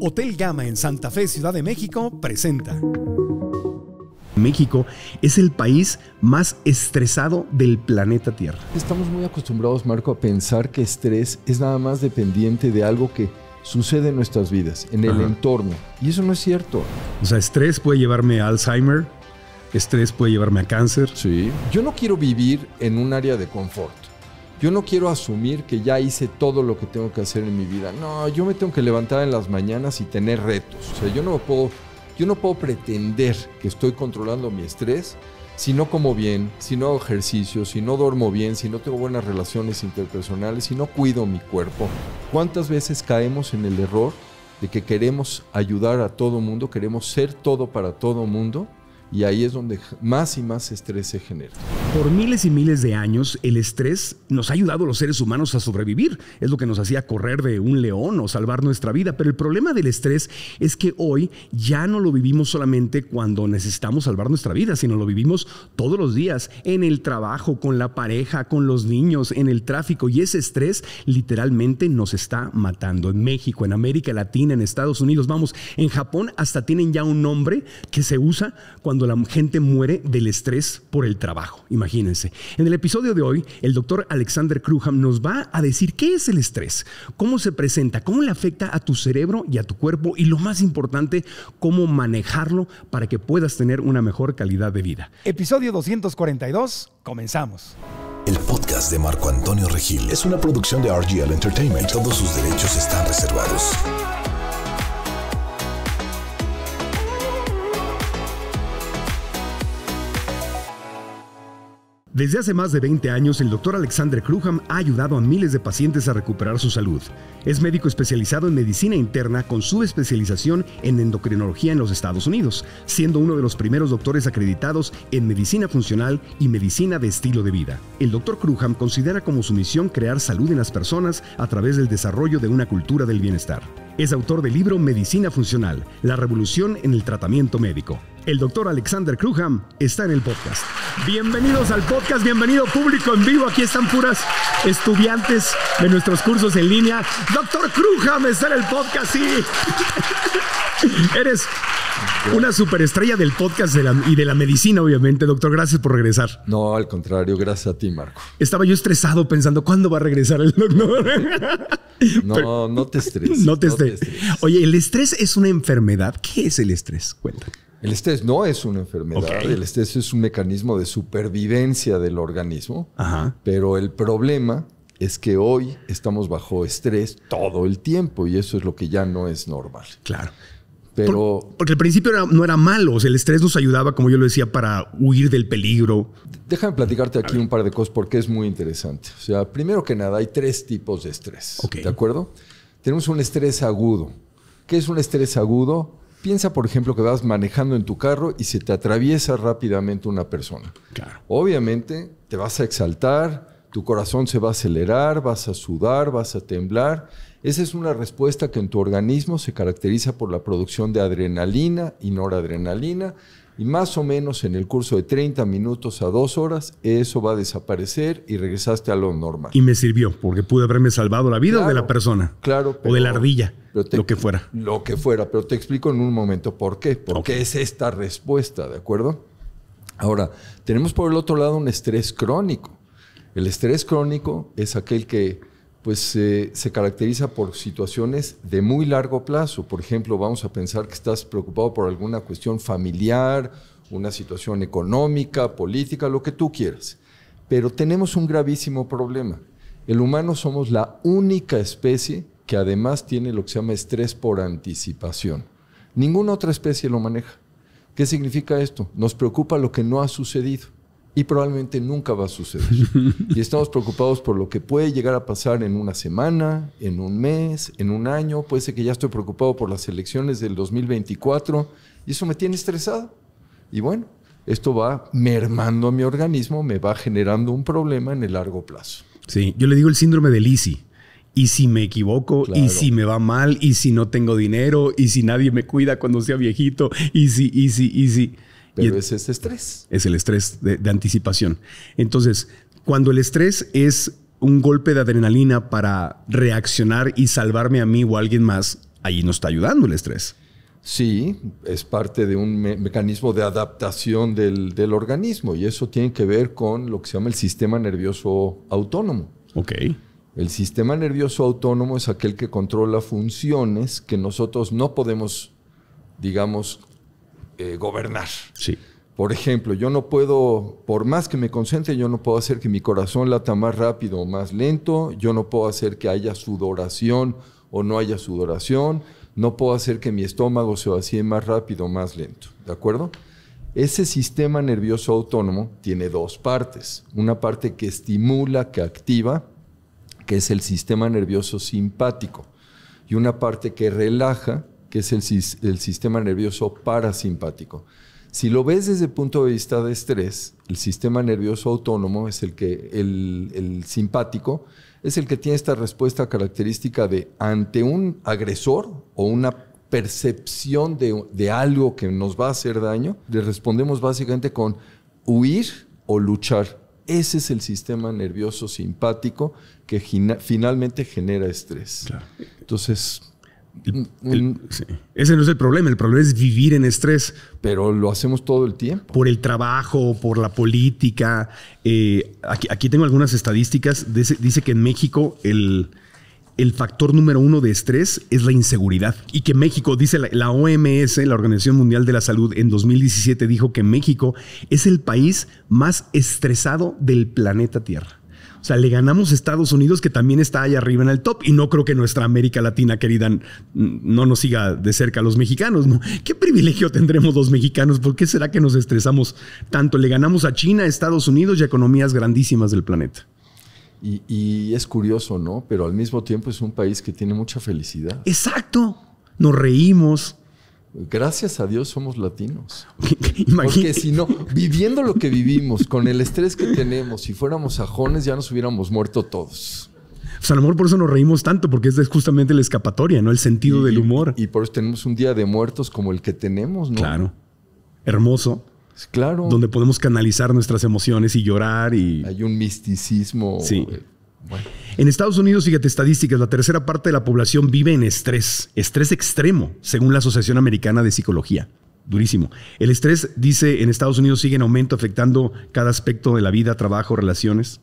Hotel Gama en Santa Fe, Ciudad de México, presenta. México es el país más estresado del planeta Tierra. Estamos muy acostumbrados, Marco, a pensar que estrés es nada más dependiente de algo que sucede en nuestras vidas, en el entorno. Y eso no es cierto. O sea, estrés puede llevarme a Alzheimer, estrés puede llevarme a cáncer. Sí. Yo no quiero vivir en un área de confort yo no quiero asumir que ya hice todo lo que tengo que hacer en mi vida. No, yo me tengo que levantar en las mañanas y tener retos. O sea, yo no puedo, yo no puedo pretender que estoy controlando mi estrés si no como bien, si no hago ejercicio, si no duermo bien, si no tengo buenas relaciones interpersonales, si no cuido mi cuerpo. ¿Cuántas veces caemos en el error de que queremos ayudar a todo mundo, queremos ser todo para todo mundo? y ahí es donde más y más estrés se genera. Por miles y miles de años, el estrés nos ha ayudado a los seres humanos a sobrevivir. Es lo que nos hacía correr de un león o salvar nuestra vida. Pero el problema del estrés es que hoy ya no lo vivimos solamente cuando necesitamos salvar nuestra vida, sino lo vivimos todos los días, en el trabajo, con la pareja, con los niños, en el tráfico. Y ese estrés literalmente nos está matando. En México, en América Latina, en Estados Unidos, vamos, en Japón hasta tienen ya un nombre que se usa cuando la gente muere del estrés por el trabajo. Imagínense. En el episodio de hoy, el doctor Alexander Kruham nos va a decir qué es el estrés, cómo se presenta, cómo le afecta a tu cerebro y a tu cuerpo y lo más importante, cómo manejarlo para que puedas tener una mejor calidad de vida. Episodio 242, comenzamos. El podcast de Marco Antonio Regil es una producción de RGL Entertainment. todos sus derechos están reservados. Desde hace más de 20 años, el doctor Alexander Kruham ha ayudado a miles de pacientes a recuperar su salud. Es médico especializado en medicina interna con su especialización en endocrinología en los Estados Unidos, siendo uno de los primeros doctores acreditados en medicina funcional y medicina de estilo de vida. El doctor Kruham considera como su misión crear salud en las personas a través del desarrollo de una cultura del bienestar. Es autor del libro Medicina Funcional, la revolución en el tratamiento médico el doctor Alexander Kruham está en el podcast. Bienvenidos al podcast, bienvenido público en vivo. Aquí están puras estudiantes de nuestros cursos en línea. Doctor Kruham está en el podcast, sí. Eres una superestrella del podcast y de la medicina, obviamente. Doctor, gracias por regresar. No, al contrario, gracias a ti, Marco. Estaba yo estresado pensando, ¿cuándo va a regresar el doctor? No, no te estreses. No te, Oye, ¿el estrés es una enfermedad? ¿Qué es el estrés? Cuéntame. El estrés no es una enfermedad, el estrés es un mecanismo de supervivencia del organismo, pero el problema es que hoy estamos bajo estrés todo el tiempo y eso es lo que ya no es normal. Claro. Pero, porque al principio no era malo, o sea, el estrés nos ayudaba, como yo lo decía, para huir del peligro. Déjame platicarte aquí un par de cosas porque es muy interesante. O sea, primero que nada, hay tres tipos de estrés. ¿De acuerdo? Tenemos un estrés agudo. ¿Qué es un estrés agudo? Piensa, por ejemplo, que vas manejando en tu carro y se te atraviesa rápidamente una persona. Obviamente te vas a exaltar, tu corazón se va a acelerar, vas a sudar, vas a temblar. Esa es una respuesta que en tu organismo se caracteriza por la producción de adrenalina y noradrenalina, y más o menos en el curso de 30 minutos a dos horas, eso va a desaparecer y regresaste a lo normal. Y me sirvió, porque pude haberme salvado la vida de la persona. Claro. Pero, o de la ardilla, lo que fuera. Lo que fuera, pero te explico en un momento por qué. Porque qué es esta respuesta, ¿de acuerdo? Ahora, tenemos por el otro lado un estrés crónico. El estrés crónico es aquel que pues se caracteriza por situaciones de muy largo plazo. Por ejemplo, vamos a pensar que estás preocupado por alguna cuestión familiar, una situación económica, política, lo que tú quieras. Pero tenemos un gravísimo problema. El humano somos la única especie que además tiene lo que se llama estrés por anticipación. Ninguna otra especie lo maneja. ¿Qué significa esto? Nos preocupa lo que no ha sucedido y probablemente nunca va a suceder. y estamos preocupados por lo que puede llegar a pasar en una semana, en un mes, en un año. Puede ser que ya estoy preocupado por las elecciones del 2024 y eso me tiene estresado. Y bueno, esto va mermando a mi organismo, me va generando un problema en el largo plazo. Sí, yo le digo el síndrome del isi Y si me equivoco, y si me va mal, y si no tengo dinero, y si nadie me cuida cuando sea viejito, y si, y si, y si. Pero es ese estrés. Es el estrés de, anticipación. Entonces, cuando el estrés es un golpe de adrenalina para reaccionar y salvarme a mí o a alguien más, ahí nos está ayudando el estrés. Sí, es parte de un mecanismo de adaptación del, del, organismo y eso tiene que ver con lo que se llama el sistema nervioso autónomo. Ok. El sistema nervioso autónomo es aquel que controla funciones que nosotros no podemos, digamos, eh, gobernar. Sí. Por ejemplo, yo no puedo, por más que me concentre, yo no puedo hacer que mi corazón lata más rápido o más lento, yo no puedo hacer que haya sudoración o no haya sudoración, no puedo hacer que mi estómago se vacíe más rápido o más lento, ¿de acuerdo? Ese sistema nervioso autónomo tiene dos partes. Una parte que estimula, que activa, que es el sistema nervioso simpático, y una parte que relaja, que es el, sistema nervioso parasimpático. Si lo ves desde el punto de vista de estrés, el sistema nervioso autónomo es el que, el, simpático, es el que tiene esta respuesta característica de ante un agresor o una percepción de, algo que nos va a hacer daño, le respondemos básicamente con huir o luchar. Ese es el sistema nervioso simpático que finalmente genera estrés. Entonces, Mm, mm. Ese no es el problema, el problema es vivir en estrés. Pero lo hacemos todo el tiempo. Por el trabajo, por la política. Eh, aquí, tengo algunas estadísticas. Dice, que en México el, factor número uno de estrés es la inseguridad. Y que México, dice la, la OMS, la Organización Mundial de la Salud, en 2017 dijo que México es el país más estresado del planeta Tierra. O sea, le ganamos a Estados Unidos que también está allá arriba en el top y no creo que nuestra América Latina querida no nos siga de cerca a los mexicanos, ¿Qué privilegio tendremos los mexicanos? ¿Por qué será que nos estresamos tanto? Le ganamos a China, Estados Unidos y a economías grandísimas del planeta. Y, y es curioso, ¿no? Pero al mismo tiempo es un país que tiene mucha felicidad. Exacto. Nos reímos, Gracias a Dios somos latinos. Porque si no, viviendo lo que vivimos, con el estrés que tenemos, si fuéramos sajones ya nos hubiéramos muerto todos. sea, pues a lo mejor por eso nos reímos tanto, porque es justamente la escapatoria, ¿no? El sentido del humor. Y por eso tenemos un día de muertos como el que tenemos, ¿no? Claro. Hermoso. Claro. Donde podemos canalizar nuestras emociones y llorar y... Hay un misticismo sí. Eh, en Estados Unidos, fíjate estadísticas, la tercera parte de la población vive en estrés, estrés extremo, según la Asociación Americana de Psicología. Durísimo. El estrés, dice, en Estados Unidos sigue en aumento, afectando cada aspecto de la vida, trabajo, relaciones.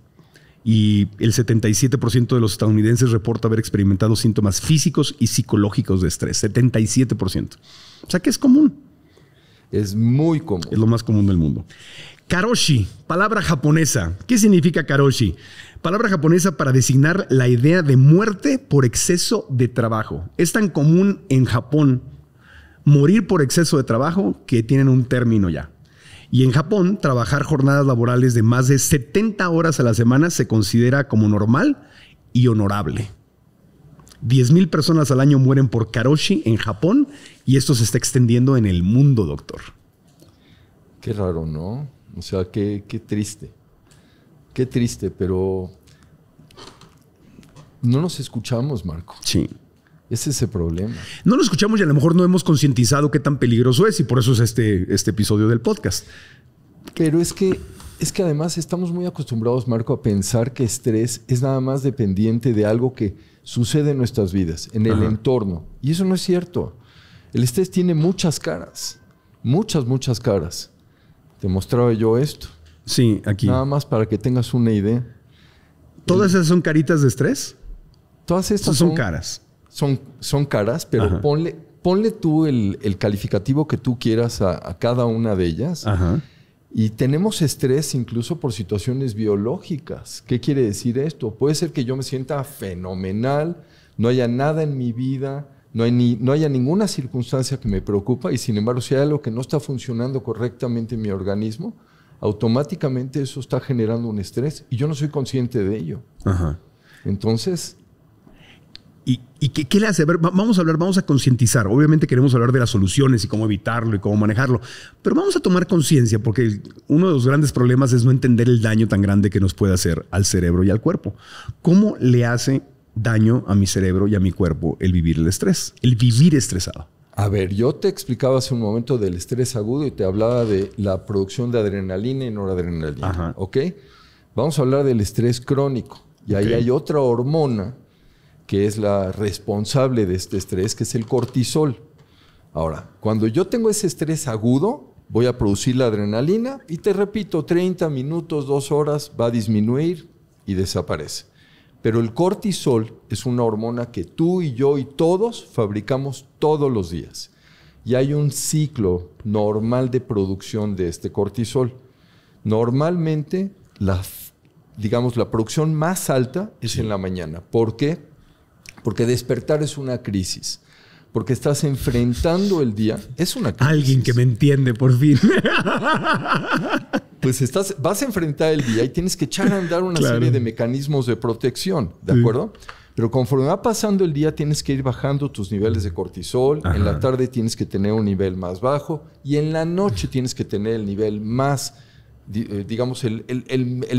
Y el 77% de los estadounidenses reporta haber experimentado síntomas físicos y psicológicos de estrés. 77%. O sea que es común. Es muy común. Es lo más común del mundo. Karoshi, palabra japonesa. ¿Qué significa karoshi? Palabra japonesa para designar la idea de muerte por exceso de trabajo. Es tan común en Japón morir por exceso de trabajo que tienen un término ya. Y en Japón, trabajar jornadas laborales de más de 70 horas a la semana se considera como normal y honorable. 10.000 personas al año mueren por karoshi en Japón y esto se está extendiendo en el mundo, doctor. Qué raro, ¿no? O sea, qué, qué triste. Qué triste, pero no nos escuchamos, Marco. Sí. Es ese problema. No nos escuchamos y a lo mejor no hemos concientizado qué tan peligroso es y por eso es este, este episodio del podcast. Pero es que, es que además estamos muy acostumbrados, Marco, a pensar que estrés es nada más dependiente de algo que sucede en nuestras vidas, en el entorno. Y eso no es cierto. El estrés tiene muchas caras, muchas, muchas caras. Te mostraba yo esto. Sí, aquí. Nada más para que tengas una idea. ¿Todas eh, esas son caritas de estrés? Todas estas son, caras. Son, caras, pero ponle, tú el, calificativo que tú quieras a, cada una de ellas. Y tenemos estrés incluso por situaciones biológicas. ¿Qué quiere decir esto? Puede ser que yo me sienta fenomenal, no haya nada en mi vida, no, no haya ninguna circunstancia que me preocupa y sin embargo si hay algo que no está funcionando correctamente en mi organismo, automáticamente eso está generando un estrés y yo no soy consciente de ello. Entonces, ¿Y, qué, le hace? vamos a hablar, vamos a concientizar. Obviamente queremos hablar de las soluciones y cómo evitarlo y cómo manejarlo, pero vamos a tomar conciencia porque uno de los grandes problemas es no entender el daño tan grande que nos puede hacer al cerebro y al cuerpo. ¿Cómo le hace daño a mi cerebro y a mi cuerpo el vivir el estrés, el vivir estresado? A ver, yo te explicaba hace un momento del estrés agudo y te hablaba de la producción de adrenalina y noradrenalina. ¿Ok? Vamos a hablar del estrés crónico. Y ahí hay otra hormona que es la responsable de este estrés, que es el cortisol. Ahora, cuando yo tengo ese estrés agudo, voy a producir la adrenalina y te repito, 30 minutos, 2 horas va a disminuir y desaparece. Pero el cortisol es una hormona que tú y yo y todos fabricamos todos los días. Y hay un ciclo normal de producción de este cortisol. Normalmente, la, digamos, la producción más alta es en la mañana. ¿Por qué? Porque despertar es una crisis porque estás enfrentando el día. Es una crisis. Alguien que me entiende, por fin. pues estás, vas a enfrentar el día y tienes que echar a andar una serie de mecanismos de protección, ¿de acuerdo? Pero conforme va pasando el día, tienes que ir bajando tus niveles de cortisol. En la tarde tienes que tener un nivel más bajo. Y en la noche tienes que tener el nivel más, eh, digamos, el,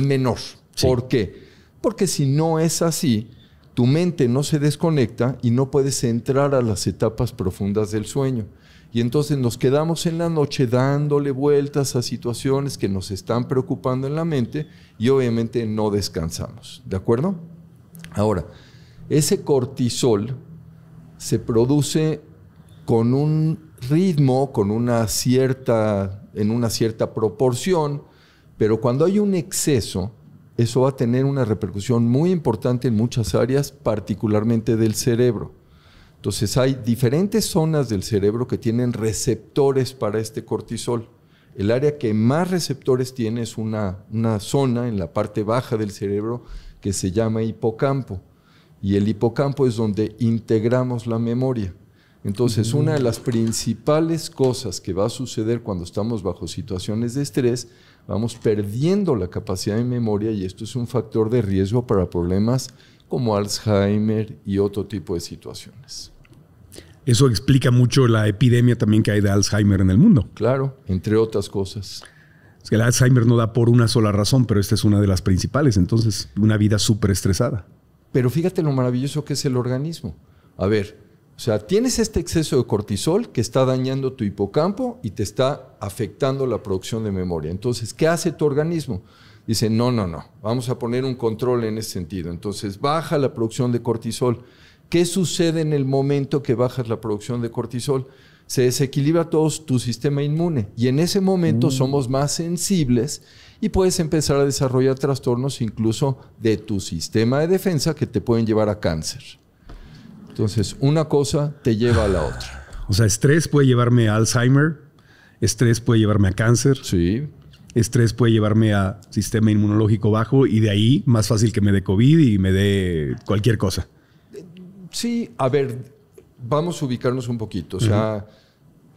menor. ¿Por qué? Porque si no es así, tu mente no se desconecta y no puedes entrar a las etapas profundas del sueño. Y entonces nos quedamos en la noche dándole vueltas a situaciones que nos están preocupando en la mente y obviamente no descansamos. ¿De acuerdo? Ahora, ese cortisol se produce con un ritmo, con una cierta, en una cierta proporción, pero cuando hay un exceso, eso va a tener una repercusión muy importante en muchas áreas, particularmente del cerebro. Entonces hay diferentes zonas del cerebro que tienen receptores para este cortisol. El área que más receptores tiene es una, una zona en la parte baja del cerebro que se llama hipocampo. Y el hipocampo es donde integramos la memoria. Entonces, una de las principales cosas que va a suceder cuando estamos bajo situaciones de estrés, vamos perdiendo la capacidad de memoria y esto es un factor de riesgo para problemas como Alzheimer y otro tipo de situaciones. Eso explica mucho la epidemia también que hay de Alzheimer en el mundo. Claro, entre otras cosas. Es que el Alzheimer no da por una sola razón, pero esta es una de las principales. Entonces, una vida súper estresada. Pero fíjate lo maravilloso que es el organismo. A ver, o sea, tienes este exceso de cortisol que está dañando tu hipocampo y te está afectando la producción de memoria. Entonces, ¿qué hace tu organismo? Dice, no, no, no, vamos a poner un control en ese sentido. Entonces baja la producción de cortisol. ¿Qué sucede en el momento que bajas la producción de cortisol? Se desequilibra todo tu sistema inmune y en ese momento mm. somos más sensibles y puedes empezar a desarrollar trastornos incluso de tu sistema de defensa que te pueden llevar a cáncer. Entonces, una cosa te lleva a la otra. O sea, estrés puede llevarme a Alzheimer, estrés puede llevarme a cáncer. Sí, estrés puede llevarme a sistema inmunológico bajo y de ahí más fácil que me dé COVID y me dé cualquier cosa. Sí, a ver, vamos a ubicarnos un poquito. O sea,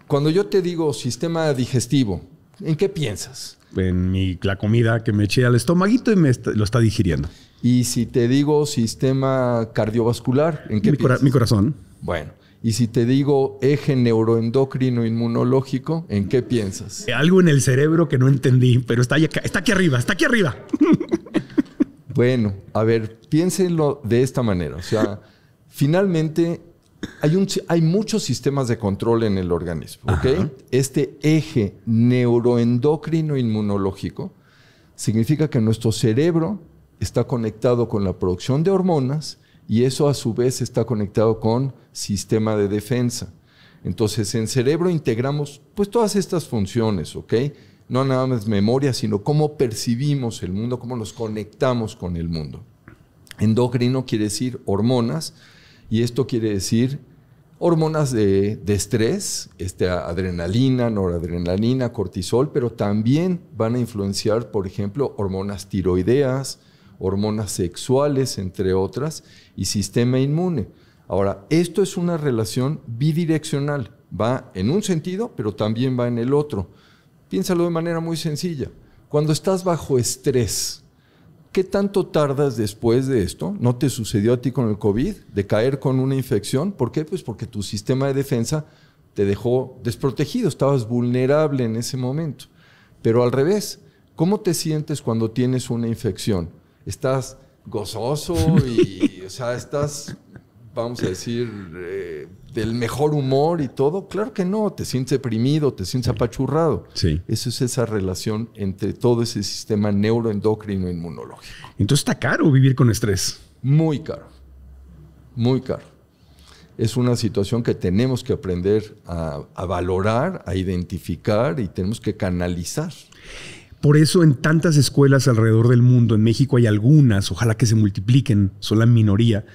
cuando yo te digo sistema digestivo, ¿en qué piensas? En la comida que me eché al estomaguito y me lo está digiriendo. Y si te digo sistema cardiovascular, ¿en qué piensas? mi corazón. Bueno, y si te digo eje neuroendocrino inmunológico, ¿en qué piensas? Eh, algo en el cerebro que no entendí, pero está, está aquí arriba, está aquí arriba. Bueno, a ver, piénsenlo de esta manera. O sea, finalmente hay, hay, muchos sistemas de control en el organismo. ¿okay? Este eje neuroendocrino inmunológico significa que nuestro cerebro está conectado con la producción de hormonas y eso a su vez está conectado con sistema de defensa. Entonces, en cerebro integramos pues todas estas funciones, ¿ok? No nada más memoria, sino cómo percibimos el mundo, cómo nos conectamos con el mundo. Endocrino quiere decir hormonas y esto quiere decir hormonas de, estrés, este, adrenalina, noradrenalina, cortisol, pero también van a influenciar, por ejemplo, hormonas tiroideas, hormonas sexuales, entre otras, y sistema inmune. Ahora, esto es una relación bidireccional, va en un sentido, pero también va en el otro. Piénsalo de manera muy sencilla. Cuando estás bajo estrés, ¿qué tanto tardas después de esto? ¿No te sucedió a ti con el COVID de caer con una infección? ¿Por qué? Pues porque tu sistema de defensa te dejó desprotegido, estabas vulnerable en ese momento. Pero al revés, ¿cómo te sientes cuando tienes una infección? estás gozoso y, o sea, estás, vamos a decir, eh, del mejor humor y todo. Claro que no, te sientes deprimido, te sientes apachurrado. Sí. Eso es esa relación entre todo ese sistema neuroendocrino e inmunológico. Entonces está caro vivir con estrés. Muy caro, muy caro. Es una situación que tenemos que aprender a, a valorar, a identificar y tenemos que canalizar. Por eso en tantas escuelas alrededor del mundo, en México hay algunas, ojalá que se multipliquen, son la minoría,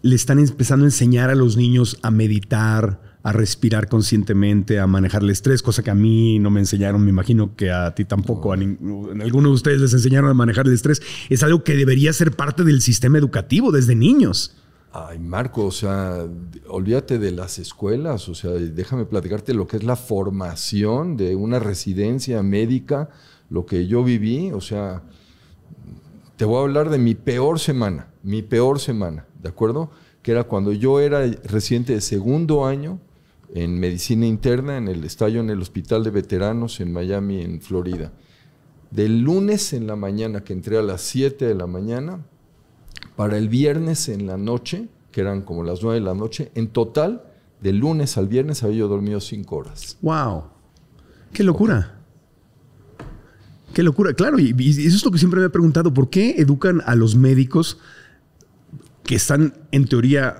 le están empezando a enseñar a los niños a meditar, a respirar conscientemente, a manejar el estrés, cosa que a mí no me enseñaron, me imagino que a ti tampoco, a, ninguno de ustedes les enseñaron a manejar el estrés. Es algo que debería ser parte del sistema educativo desde niños. Ay, Marco, o sea, olvídate de las escuelas, o sea, déjame platicarte lo que es la formación de una residencia médica lo que yo viví, o sea, te voy a hablar de mi peor semana, mi peor semana, ¿de acuerdo? Que era cuando yo era reciente de segundo año en medicina interna, en el estallo en el hospital de veteranos en Miami, en Florida. Del lunes en la mañana, que entré a las 7 de la mañana, para el viernes en la noche, que eran como las 9 de la noche, en total, del lunes al viernes había yo dormido 5 horas. ¡Wow! ¡Qué locura! Qué locura, claro, y, eso es lo que siempre me he preguntado, ¿por qué educan a los médicos que están en teoría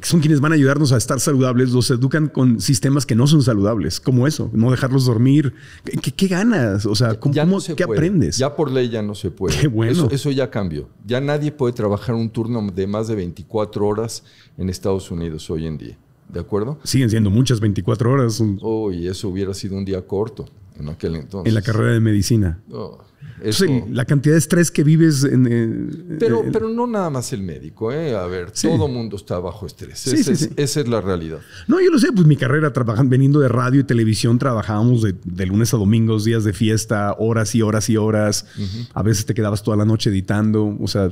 que son quienes van a ayudarnos a estar saludables, los educan con sistemas que no son saludables, como eso, no dejarlos dormir. ¿Qué, ganas? O sea, ¿qué aprendes? Ya por ley ya no se puede. bueno. Eso, ya cambió. Ya nadie puede trabajar un turno de más de 24 horas en Estados Unidos hoy en día. ¿De acuerdo? Siguen siendo muchas 24 horas. Oh, y eso hubiera sido un día corto en En la carrera de medicina. Pues, la cantidad de estrés que vives en... Eh, pero, eh, pero no nada más el médico, ¿eh? A ver, todo mundo está bajo estrés. esa es la realidad. No, yo lo sé, pues mi carrera, veniendo de radio y televisión, trabajábamos de, lunes a domingos, días de fiesta, horas y horas y horas. A veces te quedabas toda la noche editando. O sea,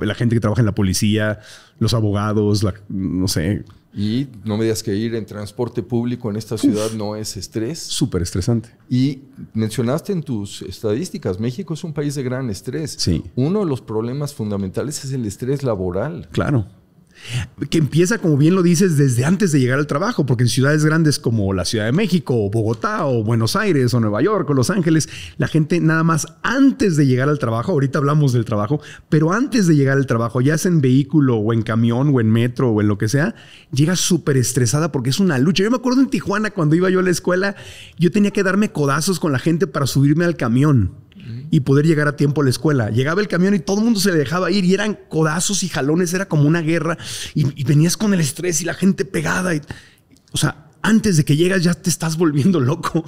la gente que trabaja en la policía, los abogados, no sé, y no me digas que ir en transporte público en esta ciudad no es estrés. Súper estresante. Y mencionaste en tus estadísticas, México es un país de gran estrés. Sí. Uno de los problemas fundamentales es el estrés laboral. Claro que empieza, como bien lo dices, desde antes de llegar al trabajo, porque en ciudades grandes como la Ciudad de México o Bogotá o Buenos Aires o Nueva York o Los Ángeles, la gente nada más antes de llegar al trabajo, ahorita hablamos del trabajo, pero antes de llegar al trabajo, ya sea en vehículo o en camión o en metro o en lo que sea, llega súper estresada porque es una lucha. Yo me acuerdo en Tijuana cuando iba yo a la escuela, yo tenía que darme codazos con la gente para subirme al camión y poder llegar a tiempo a la escuela. Llegaba el camión y todo el mundo se le dejaba ir y eran codazos y jalones, era como una guerra y, venías con el estrés y la gente pegada. Y, o sea, antes de que llegas ya te estás volviendo loco.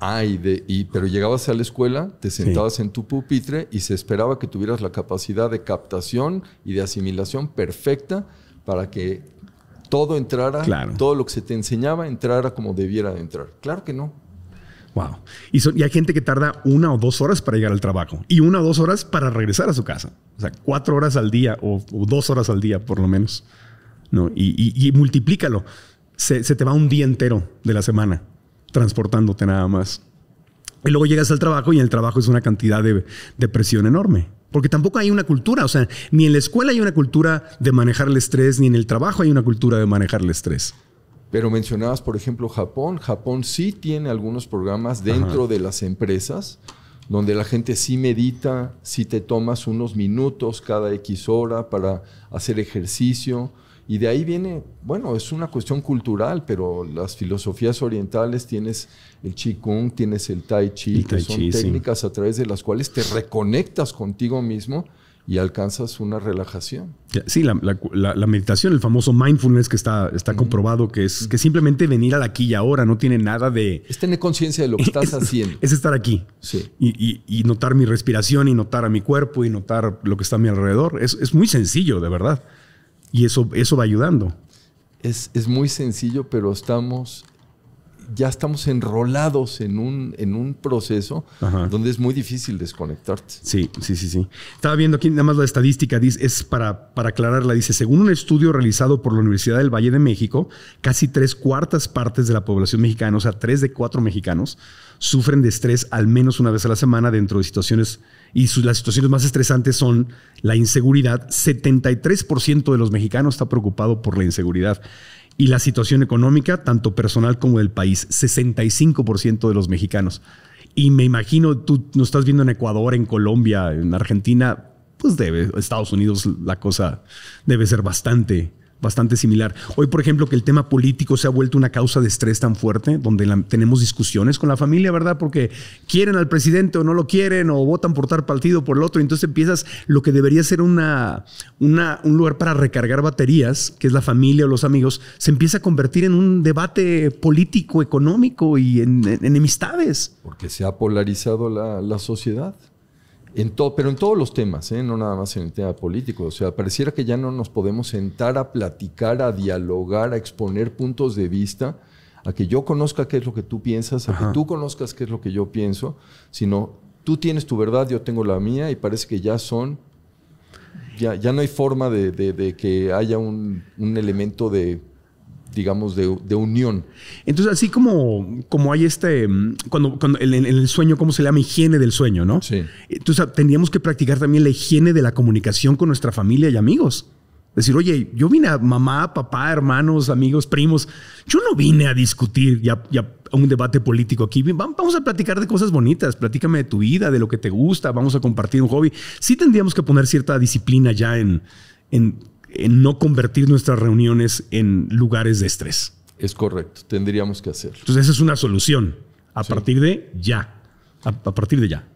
Ay, pero llegabas a la escuela, te sentabas en tu pupitre y se esperaba que tuvieras la capacidad de captación y de asimilación perfecta para que todo entrara, todo lo que se te enseñaba entrara como debiera de entrar. Claro que no. Wow. Y, hay gente que tarda una o dos horas para llegar al trabajo y una o dos horas para regresar a su casa. O sea, cuatro horas al día o, dos horas al día por lo menos. ¿no? Y, multiplícalo. Se, te va un día entero de la semana transportándote nada más. Y luego llegas al trabajo y en el trabajo es una cantidad de, de presión enorme. Porque tampoco hay una cultura, o sea, ni en la escuela hay una cultura de manejar el estrés, ni en el trabajo hay una cultura de manejar el estrés. Pero mencionabas, por ejemplo, Japón. Japón sí tiene algunos programas dentro de las empresas donde la gente sí medita, sí te tomas unos minutos cada X hora para hacer ejercicio. Y de ahí viene, bueno, es una cuestión cultural, pero las filosofías orientales tienes el kung tienes el Tai Chi, que son técnicas a través de las cuales te reconectas contigo mismo y alcanzas una relajación. Sí, la, meditación, el famoso mindfulness que está, está comprobado, que es que simplemente venir a la aquí y ahora no tiene nada de... Es tener conciencia de lo que estás haciendo. Es estar aquí. Sí. Y, notar mi respiración y notar a mi cuerpo y notar lo que está a mi alrededor. Es, muy sencillo, de verdad. Y eso, eso va ayudando. Es, es muy sencillo, pero estamos ya estamos enrolados en un, en un proceso donde es muy difícil desconectarte. Sí, sí, sí, sí. Estaba viendo aquí nada más la estadística, dice, es para, para aclararla, dice, según un estudio realizado por la Universidad del Valle de México, casi tres cuartas partes de la población mexicana, o sea, tres de cuatro mexicanos, sufren de estrés al menos una vez a la semana dentro de situaciones, y las situaciones más estresantes son la inseguridad. 73% de los mexicanos está preocupado por la inseguridad y la situación económica, tanto personal como del país. 65% de los mexicanos. Y me imagino, tú nos estás viendo en Ecuador, en Colombia, en Argentina, pues debe, Estados Unidos la cosa debe ser bastante bastante similar. Hoy, por ejemplo, que el tema político se ha vuelto una causa de estrés tan fuerte, donde tenemos discusiones con la familia, ¿verdad? Porque quieren al presidente o no lo quieren, o votan por tal partido o por el otro. Entonces empiezas lo que debería ser una, un lugar para recargar baterías, que es la familia o los amigos, se empieza a convertir en un debate político, económico y en, en enemistades. Porque se ha polarizado la, la sociedad. En todo, pero en todos los temas, ¿eh? no nada más en el tema político. O sea, pareciera que ya no nos podemos sentar a platicar, a dialogar, a exponer puntos de vista, a que yo conozca qué es lo que tú piensas, a que tú conozcas qué es lo que yo pienso, sino tú tienes tu verdad, yo tengo la mía y parece que ya son, ya, ya no hay forma de, que haya un elemento de digamos, de, de, unión. Entonces, así como, como hay este, mm, cuando, cuando en, el sueño, ¿cómo se llama? Higiene del sueño, ¿no? Sí. Entonces, ah, tendríamos que practicar también la higiene de la comunicación con nuestra familia y amigos. Decir, oye, yo vine a mamá, papá, hermanos, amigos, primos. Yo no vine a discutir ya, ya un debate político aquí. Vamos a platicar de cosas bonitas. Platícame de tu vida, de lo que te gusta. Vamos a compartir un hobby. Sí tendríamos que poner cierta disciplina ya en, en no convertir nuestras reuniones en lugares de estrés. Es correcto, tendríamos que hacerlo. Entonces esa es una solución a partir de ya, a, partir de ya.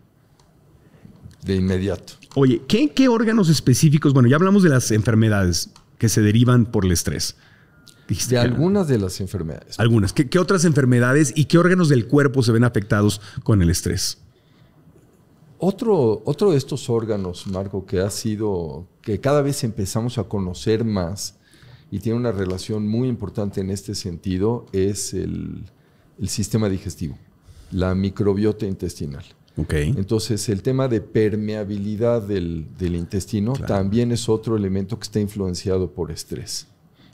De inmediato. Oye, ¿qué, órganos específicos? Bueno, ya hablamos de las enfermedades que se derivan por el estrés. De algunas de las enfermedades. Algunas. ¿Qué, otras enfermedades y qué órganos del cuerpo se ven afectados con el estrés? Otro, otro de estos órganos, Marco, que ha sido que cada vez empezamos a conocer más y tiene una relación muy importante en este sentido es el, sistema digestivo, la microbiota intestinal. Okay. Entonces, el tema de permeabilidad del, intestino también es otro elemento que está influenciado por estrés.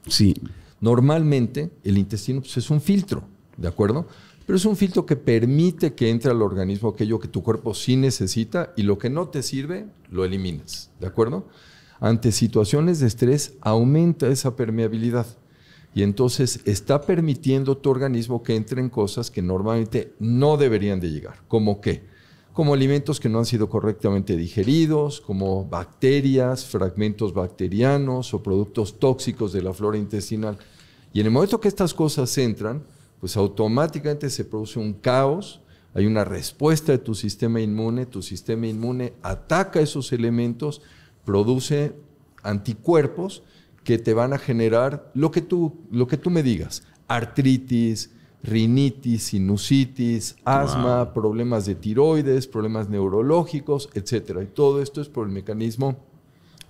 Sí. Normalmente, el intestino pues, es un filtro, ¿de acuerdo? Pero es un filtro que permite que entre al organismo aquello que tu cuerpo sí necesita y lo que no te sirve, lo eliminas, ¿de acuerdo? ante situaciones de estrés aumenta esa permeabilidad. Y entonces está permitiendo tu organismo que entren cosas que normalmente no deberían de llegar. ¿como qué? Como alimentos que no han sido correctamente digeridos, como bacterias, fragmentos bacterianos o productos tóxicos de la flora intestinal. Y en el momento que estas cosas entran, pues automáticamente se produce un caos, hay una respuesta de tu sistema inmune, tu sistema inmune ataca esos elementos produce anticuerpos que te van a generar lo que tú, lo que tú me digas, artritis, rinitis, sinusitis, asma, problemas de tiroides, problemas neurológicos, etc. Y todo esto es por el mecanismo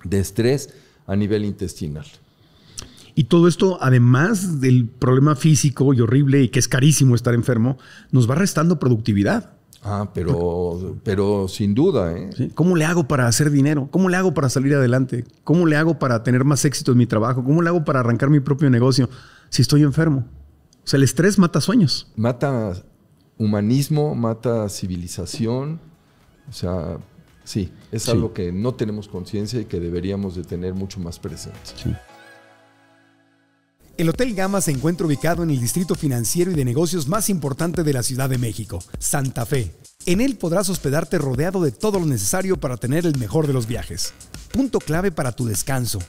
de estrés a nivel intestinal. Y todo esto, además del problema físico y horrible y que es carísimo estar enfermo, nos va restando productividad. Ah, pero, pero sin duda, ¿eh? ¿Cómo le hago para hacer dinero? ¿Cómo le hago para salir adelante? ¿Cómo le hago para tener más éxito en mi trabajo? ¿Cómo le hago para arrancar mi propio negocio si estoy enfermo? O sea, el estrés mata sueños. Mata humanismo, mata civilización. O sea, sí, es algo que no tenemos conciencia y que deberíamos de tener mucho más presente. El Hotel Gama se encuentra ubicado en el distrito financiero y de negocios más importante de la Ciudad de México, Santa Fe. En él podrás hospedarte rodeado de todo lo necesario para tener el mejor de los viajes. Punto clave para tu descanso.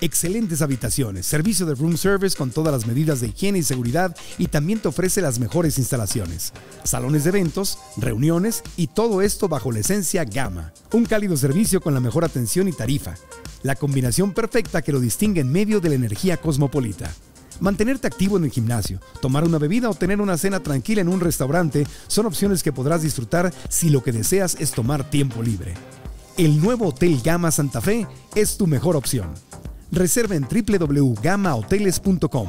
Excelentes habitaciones, servicio de room service con todas las medidas de higiene y seguridad y también te ofrece las mejores instalaciones, salones de eventos, reuniones y todo esto bajo la esencia Gama. Un cálido servicio con la mejor atención y tarifa. La combinación perfecta que lo distingue en medio de la energía cosmopolita. Mantenerte activo en el gimnasio, tomar una bebida o tener una cena tranquila en un restaurante son opciones que podrás disfrutar si lo que deseas es tomar tiempo libre. El nuevo Hotel Gama Santa Fe es tu mejor opción. Reserva en www.gamahoteles.com.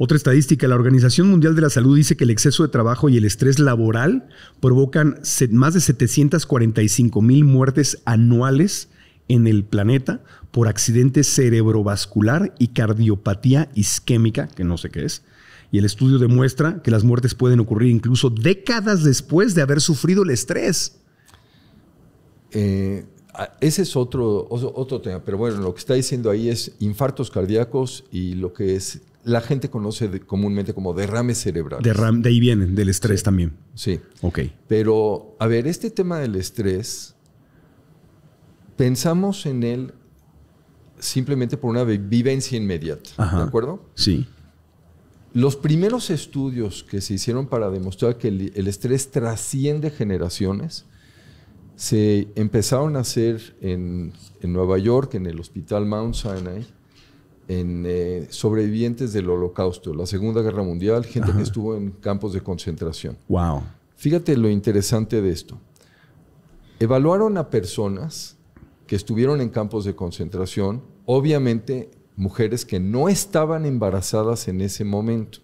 Otra estadística, la Organización Mundial de la Salud dice que el exceso de trabajo y el estrés laboral provocan más de 745 mil muertes anuales en el planeta por accidente cerebrovascular y cardiopatía isquémica, que no sé qué es. Y el estudio demuestra que las muertes pueden ocurrir incluso décadas después de haber sufrido el estrés. Eh, ese es otro, otro tema, pero bueno, lo que está diciendo ahí es infartos cardíacos y lo que es la gente conoce comúnmente como derrame cerebral. Derram, de ahí vienen, del estrés también. Sí. Ok. Pero, a ver, este tema del estrés, pensamos en él simplemente por una vivencia inmediata. ¿De acuerdo? Sí. Los primeros estudios que se hicieron para demostrar que el, el estrés trasciende generaciones se empezaron a hacer en, en Nueva York, en el Hospital Mount Sinai en eh, sobrevivientes del Holocausto, la Segunda Guerra Mundial, gente que estuvo en campos de concentración. Wow. Fíjate lo interesante de esto. Evaluaron a personas que estuvieron en campos de concentración, obviamente mujeres que no estaban embarazadas en ese momento.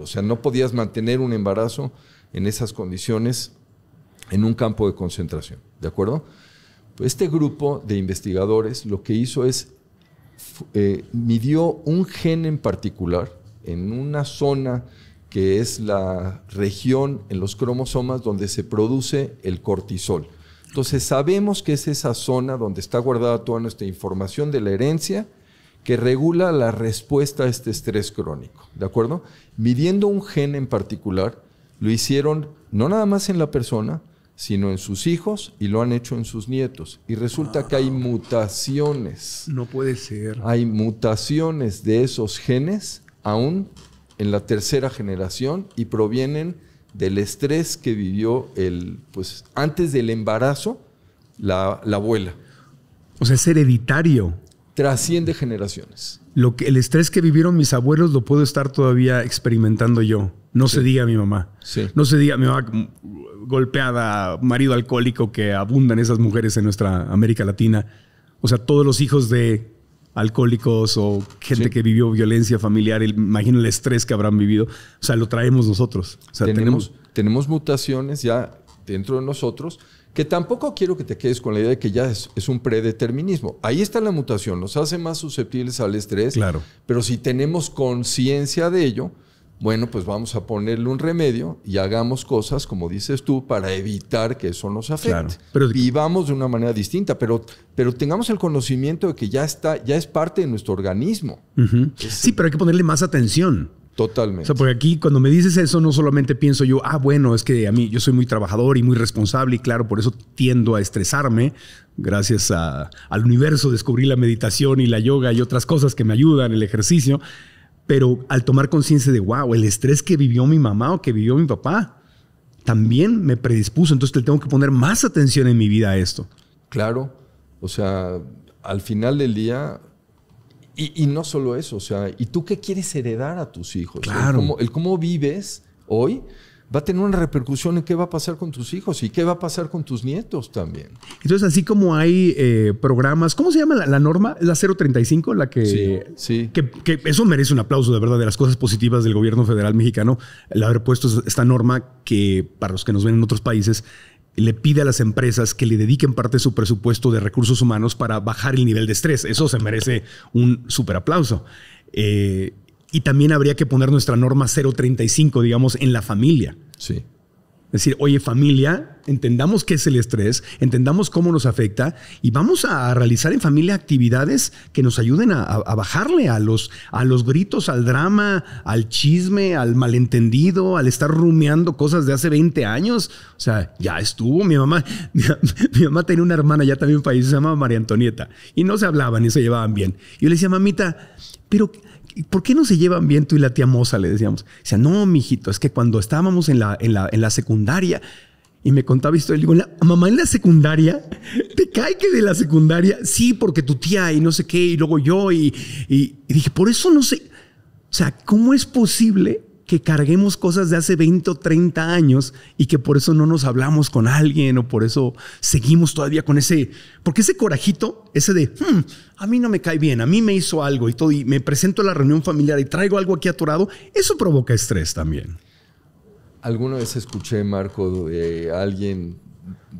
o sea, no podías mantener un embarazo en esas condiciones en un campo de concentración, ¿de acuerdo? Pues este grupo de investigadores lo que hizo es eh, midió un gen en particular en una zona que es la región en los cromosomas donde se produce el cortisol. Entonces sabemos que es esa zona donde está guardada toda nuestra información de la herencia que regula la respuesta a este estrés crónico, ¿de acuerdo? Midiendo un gen en particular, lo hicieron no nada más en la persona, sino en sus hijos y lo han hecho en sus nietos. Y resulta que hay mutaciones. No puede ser. Hay mutaciones de esos genes aún en la tercera generación y provienen del estrés que vivió el, pues, antes del embarazo la, abuela. O sea, es hereditario. Trasciende generaciones. Lo que, el estrés que vivieron mis abuelos lo puedo estar todavía experimentando yo. No se diga a mi mamá. No se diga a mi mamá golpeada, marido alcohólico que abundan esas mujeres en nuestra América Latina. O sea, todos los hijos de alcohólicos o gente que vivió violencia familiar, imagino el estrés que habrán vivido. O sea, lo traemos nosotros. tenemos, mutaciones ya dentro de nosotros que tampoco quiero que te quedes con la idea de que ya es, un predeterminismo. Ahí está la mutación, nos hace más susceptibles al estrés, claro. pero si tenemos conciencia de ello, bueno, pues vamos a ponerle un remedio y hagamos cosas, como dices tú, para evitar que eso nos afecte. pero... Vivamos de una manera distinta, pero, pero tengamos el conocimiento de que ya, está, ya es parte de nuestro organismo. sí, pero hay que ponerle más atención. Totalmente. O sea, porque aquí cuando me dices eso, no solamente pienso yo, ah, bueno, es que a mí yo soy muy trabajador y muy responsable y claro, por eso tiendo a estresarme. Gracias al universo descubrí la meditación y la yoga y otras cosas que me ayudan, el ejercicio. Pero al tomar conciencia de, wow, el estrés que vivió mi mamá o que vivió mi papá, también me predispuso. Entonces le tengo que poner más atención en mi vida a esto. Claro. O sea, al final del día, y, no solo eso, o sea, ¿y tú qué quieres heredar a tus hijos? Claro. el cómo vives hoy va a tener una repercusión en qué va a pasar con tus hijos y qué va a pasar con tus nietos también. Entonces, así como hay eh, programas, ¿cómo se llama la, norma? La 035, la que, sí, que... Que eso merece un aplauso, de verdad, de las cosas positivas del gobierno federal mexicano, el haber puesto esta norma que, para los que nos ven en otros países, le pide a las empresas que le dediquen parte de su presupuesto de recursos humanos para bajar el nivel de estrés. Eso se merece un súper aplauso. Eh, y también habría que poner nuestra norma 035, digamos, en la familia. Sí. Es decir, oye familia, entendamos qué es el estrés, entendamos cómo nos afecta y vamos a realizar en familia actividades que nos ayuden a, bajarle a los, a los gritos, al drama, al chisme, al malentendido, al estar rumeando cosas de hace 20 años. O sea, ya estuvo. Mi mamá, mi, mamá tenía una hermana ya también en país, se llamaba María Antonieta, y no se hablaban y se llevaban bien. yo le decía, mamita, pero por qué no se llevan bien tú y la tía Moza? Le decíamos. sea, no, mijito, es que cuando estábamos en la, en la, secundaria, y me contaba historia. Le digo, mamá en la secundaria, ¿te cae que de la secundaria? Sí, porque tu tía y no sé qué, y luego yo, y, y dije, por eso no sé. O sea, ¿cómo es posible que carguemos cosas de hace 20 o 30 años y que por eso no nos hablamos con alguien o por eso seguimos todavía con ese, porque ese corajito, ese de, hmm, a mí no me cae bien, a mí me hizo algo y todo, y me presento a la reunión familiar y traigo algo aquí atorado, eso provoca estrés también. Alguna vez escuché, Marco, de alguien,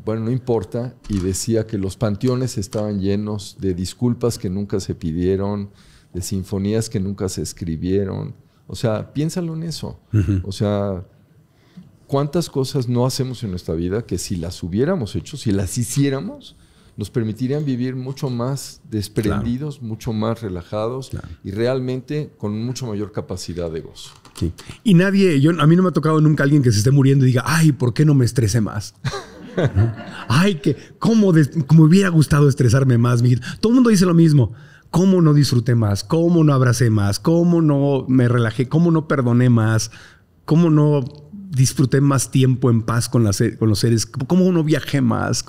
bueno, no importa, y decía que los panteones estaban llenos de disculpas que nunca se pidieron, de sinfonías que nunca se escribieron o sea, piénsalo en eso. O sea, ¿cuántas cosas no hacemos en nuestra vida que si las hubiéramos hecho, si las hiciéramos, nos permitirían vivir mucho más desprendidos, mucho más relajados y realmente con mucho mayor capacidad de gozo. Y nadie, yo, a mí no me ha tocado nunca alguien que se esté muriendo y diga, ay, ¿por qué no me estresé más? Ay, que, ¿cómo, hubiera gustado estresarme más? Mi todo el mundo dice lo mismo. ¿Cómo no disfruté más? ¿Cómo no abracé más? ¿Cómo no me relajé? ¿Cómo no perdoné más? ¿Cómo no disfruté más tiempo en paz con, las, con los seres? ¿Cómo no viajé más?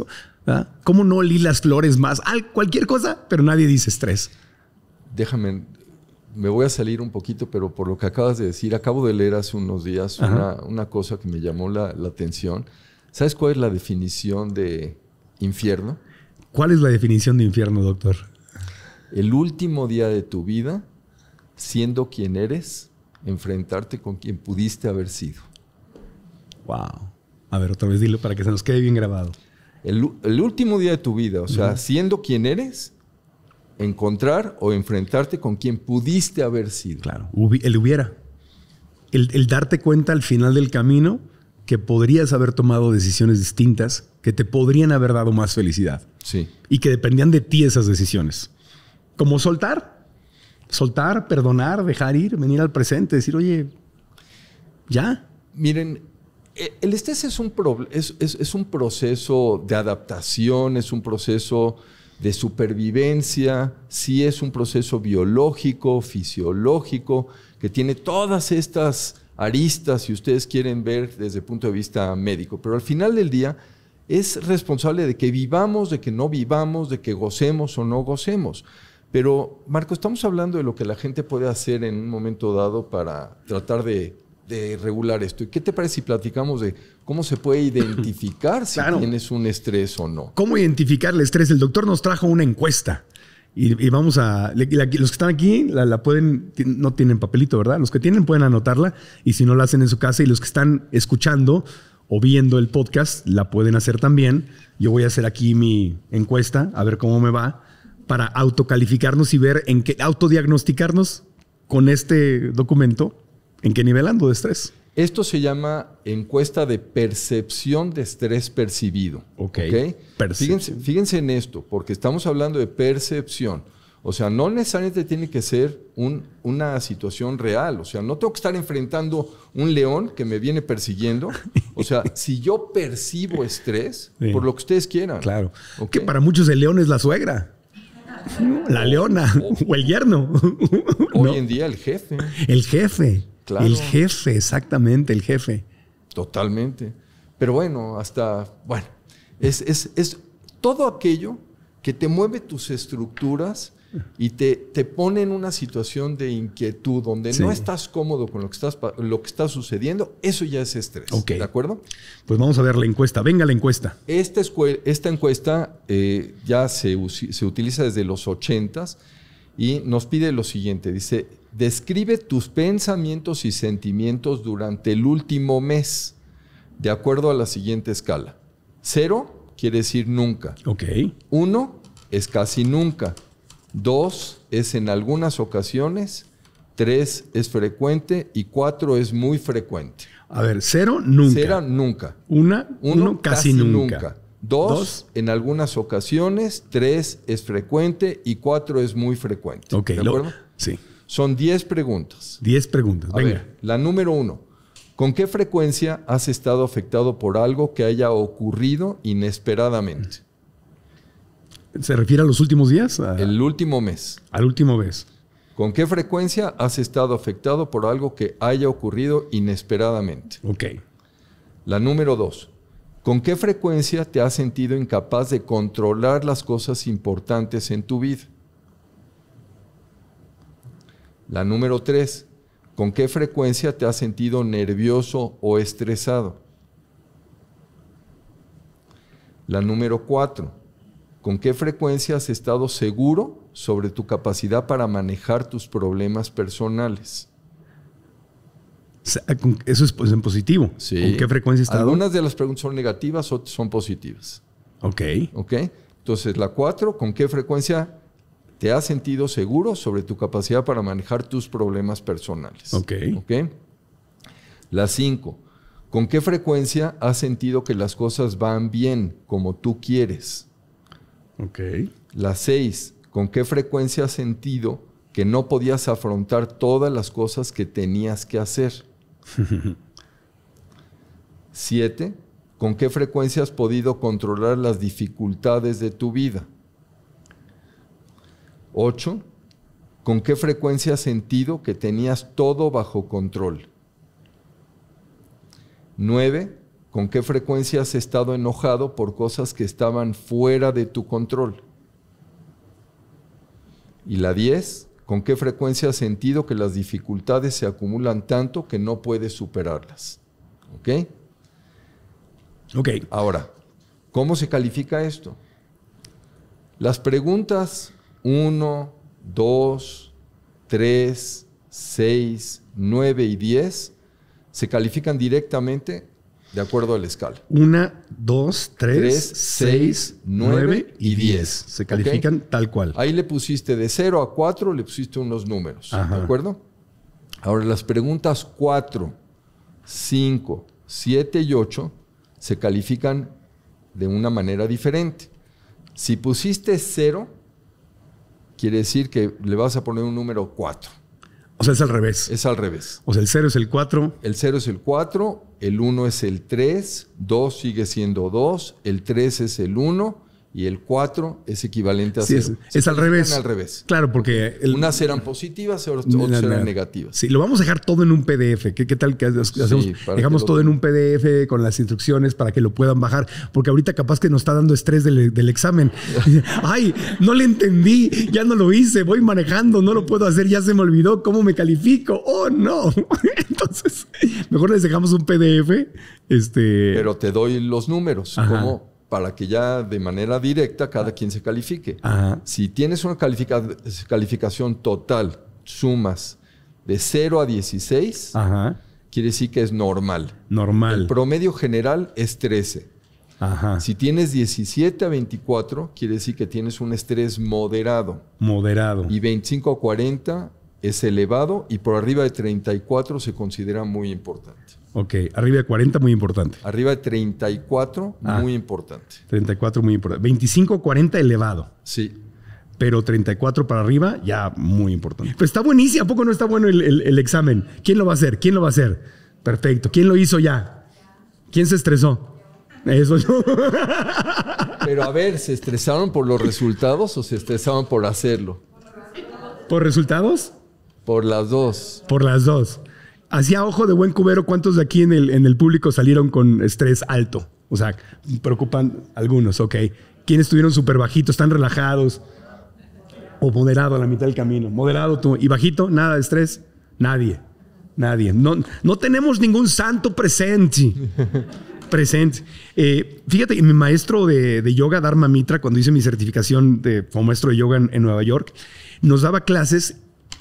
¿Ah? ¿Cómo no olí las flores más? cualquier cosa, pero nadie dice estrés. Déjame, me voy a salir un poquito, pero por lo que acabas de decir, acabo de leer hace unos días una, cosa que me llamó la, la, atención. ¿Sabes cuál es la definición de infierno? ¿Cuál es la definición de infierno, doctor? el último día de tu vida, siendo quien eres, enfrentarte con quien pudiste haber sido. Wow. A ver, otra vez dilo para que se nos quede bien grabado. El, último día de tu vida, o sea, siendo quien eres, encontrar o enfrentarte con quien pudiste haber sido. Claro, el hubiera. El, el, darte cuenta al final del camino que podrías haber tomado decisiones distintas que te podrían haber dado más felicidad. Sí. Y que dependían de ti esas decisiones como soltar, soltar, perdonar, dejar ir, venir al presente, decir, oye, ya. Miren, e, el estrés es un, es, es un proceso de adaptación, es un proceso de supervivencia, sí es un proceso biológico, fisiológico, que tiene todas estas aristas, si ustedes quieren ver desde el punto de vista médico, pero al final del día es responsable de que vivamos, de que no vivamos, de que gocemos o no gocemos. Pero, Marco, estamos hablando de lo que la gente puede hacer en un momento dado para tratar de, regular esto. ¿Y qué te parece si platicamos de cómo se puede identificar si tienes un estrés o no? ¿Cómo identificar el estrés? El doctor nos trajo una encuesta. Y, vamos a. los que están aquí pueden. No tienen papelito, ¿verdad? Los que tienen pueden anotarla. Y si no la hacen en su casa, y los que están escuchando o viendo el podcast, la pueden hacer también. Yo voy a hacer aquí mi encuesta, a ver cómo me va para autocalificarnos y ver en qué, autodiagnosticarnos con este documento, en qué nivel ando de estrés. Esto se llama encuesta de percepción de estrés percibido. Fíjense, en esto, porque estamos hablando de percepción. O sea, no necesariamente tiene que ser una situación real. O sea, no tengo que estar enfrentando un león que me viene persiguiendo. O sea, si yo percibo estrés, por lo que ustedes quieran. Claro. Que para muchos el león es la suegra. La leona o el yerno. Hoy en día el jefe. El jefe. El jefe, exactamente, el jefe. Totalmente. Pero bueno, hasta, bueno, es, es todo aquello que te mueve tus estructuras y te, te pone en una situación de inquietud donde no estás cómodo con lo que, estás, lo que está sucediendo, eso ya es estrés. ¿De acuerdo? Pues vamos a ver la encuesta. Venga la encuesta. Esta, esta encuesta eh, ya se, se utiliza desde los 80s y nos pide lo siguiente. Dice, describe tus pensamientos y sentimientos durante el último mes, de acuerdo a la siguiente escala. Cero quiere decir nunca. Ok. Uno es casi nunca. Dos, es en algunas ocasiones. Tres, es frecuente. Y cuatro, es muy frecuente. A ver, cero, nunca. Cero, nunca. Una, uno, casi, nunca. Dos, en algunas ocasiones. Tres, es frecuente. Y cuatro, es muy frecuente. ¿De acuerdo? sí. Son diez preguntas. Diez preguntas, venga. la número uno. ¿Con qué frecuencia has estado afectado por algo que haya ocurrido inesperadamente? ¿Se refiere a los últimos días? el último mes. Al último mes. ¿Con qué frecuencia has estado afectado por algo que haya ocurrido inesperadamente? Ok. La número dos. ¿Con qué frecuencia te has sentido incapaz de controlar las cosas importantes en tu vida? La número tres. ¿Con qué frecuencia te has sentido nervioso o estresado? La número cuatro con qué frecuencia has estado seguro sobre tu capacidad para manejar tus problemas personales. Eso es pues, en positivo. ¿Con qué frecuencia has estado? Algunas de las preguntas son negativas, otras son positivas. Ok. Ok. Entonces, la cuatro, ¿con qué frecuencia te has sentido seguro sobre tu capacidad para manejar tus problemas personales? Ok. Ok. La cinco, ¿con qué frecuencia has sentido que las cosas van bien como tú quieres? Ok. La seis, ¿con qué frecuencia has sentido que no podías afrontar todas las cosas que tenías que hacer? Siete, ¿con qué frecuencia has podido controlar las dificultades de tu vida? Ocho, ¿con qué frecuencia has sentido que tenías todo bajo control? Nueve, con qué frecuencia has estado enojado por cosas que estaban fuera de tu control. Y la 10, con qué frecuencia has sentido que las dificultades se acumulan tanto que no puedes superarlas. ¿Ok? Ok. Ahora, ¿cómo se califica esto? Las preguntas 1, 2, 3, 6, 9 y 10 se califican directamente de acuerdo a la escala. 1, 2, 3, 6, 9 y 10. Se califican tal cual. Ahí le pusiste de 0 a 4, le pusiste unos números, ¿de acuerdo? Ahora las preguntas 4, 5, 7 y 8 se califican de una manera diferente. Si pusiste 0, quiere decir que le vas a poner un número 4. O sea, es al revés. Es al revés. O sea, el 0 es el 4. El 0 es el 4 el 1 es el 3, 2 sigue siendo 2, el 3 es el 1 y el 4 es equivalente a 0. es, al revés. al revés. Claro, porque... Unas eran positivas, otras eran negativas. Sí, lo vamos a dejar todo en un PDF. ¿Qué, qué tal que hacemos? Dejamos todo en un PDF con las instrucciones para que lo puedan bajar, porque ahorita capaz que nos está dando estrés del, examen. Ay, no le entendí, ya no lo hice, voy manejando, no lo puedo hacer, ya se me olvidó cómo me califico. Oh, no. Entonces, mejor les dejamos un PDF. Este... Pero te doy los números, Ajá para que ya de manera directa cada quien se califique. Si tienes una calificación total, sumas de 0 a 16, quiere decir que es normal. Normal. El promedio general es 13. Si tienes 17 a 24, quiere decir que tienes un estrés moderado. Moderado. Y 25 a 40 es elevado y por arriba de 34 se considera muy importante. Ok, arriba de 40, muy importante. Arriba de 34, ah. muy importante. 34, muy importante. 25, 40, elevado. Sí. Pero 34 para arriba, ya muy importante. Pues está buenísimo, ¿a poco no está bueno el, examen? ¿Quién lo va a hacer? ¿Quién lo va a hacer? Perfecto. ¿Quién lo hizo ya? ¿Quién se estresó? Eso yo. Pero a ver, ¿se estresaron por los resultados o se estresaban por hacerlo? ¿Por resultados? Por las dos. Por las dos. Hacía ojo de buen cubero, ¿cuántos de aquí en el, en el público salieron con estrés alto? O sea, preocupan algunos, ok. ¿Quiénes estuvieron súper bajitos, tan relajados? O moderado a la mitad del camino. Moderado tú. ¿Y bajito? Nada de estrés. Nadie. Nadie. No, no tenemos ningún santo presente. presente. Eh, fíjate, mi maestro de, de, yoga, Dharma Mitra, cuando hice mi certificación de, como maestro de yoga en Nueva York, nos daba clases.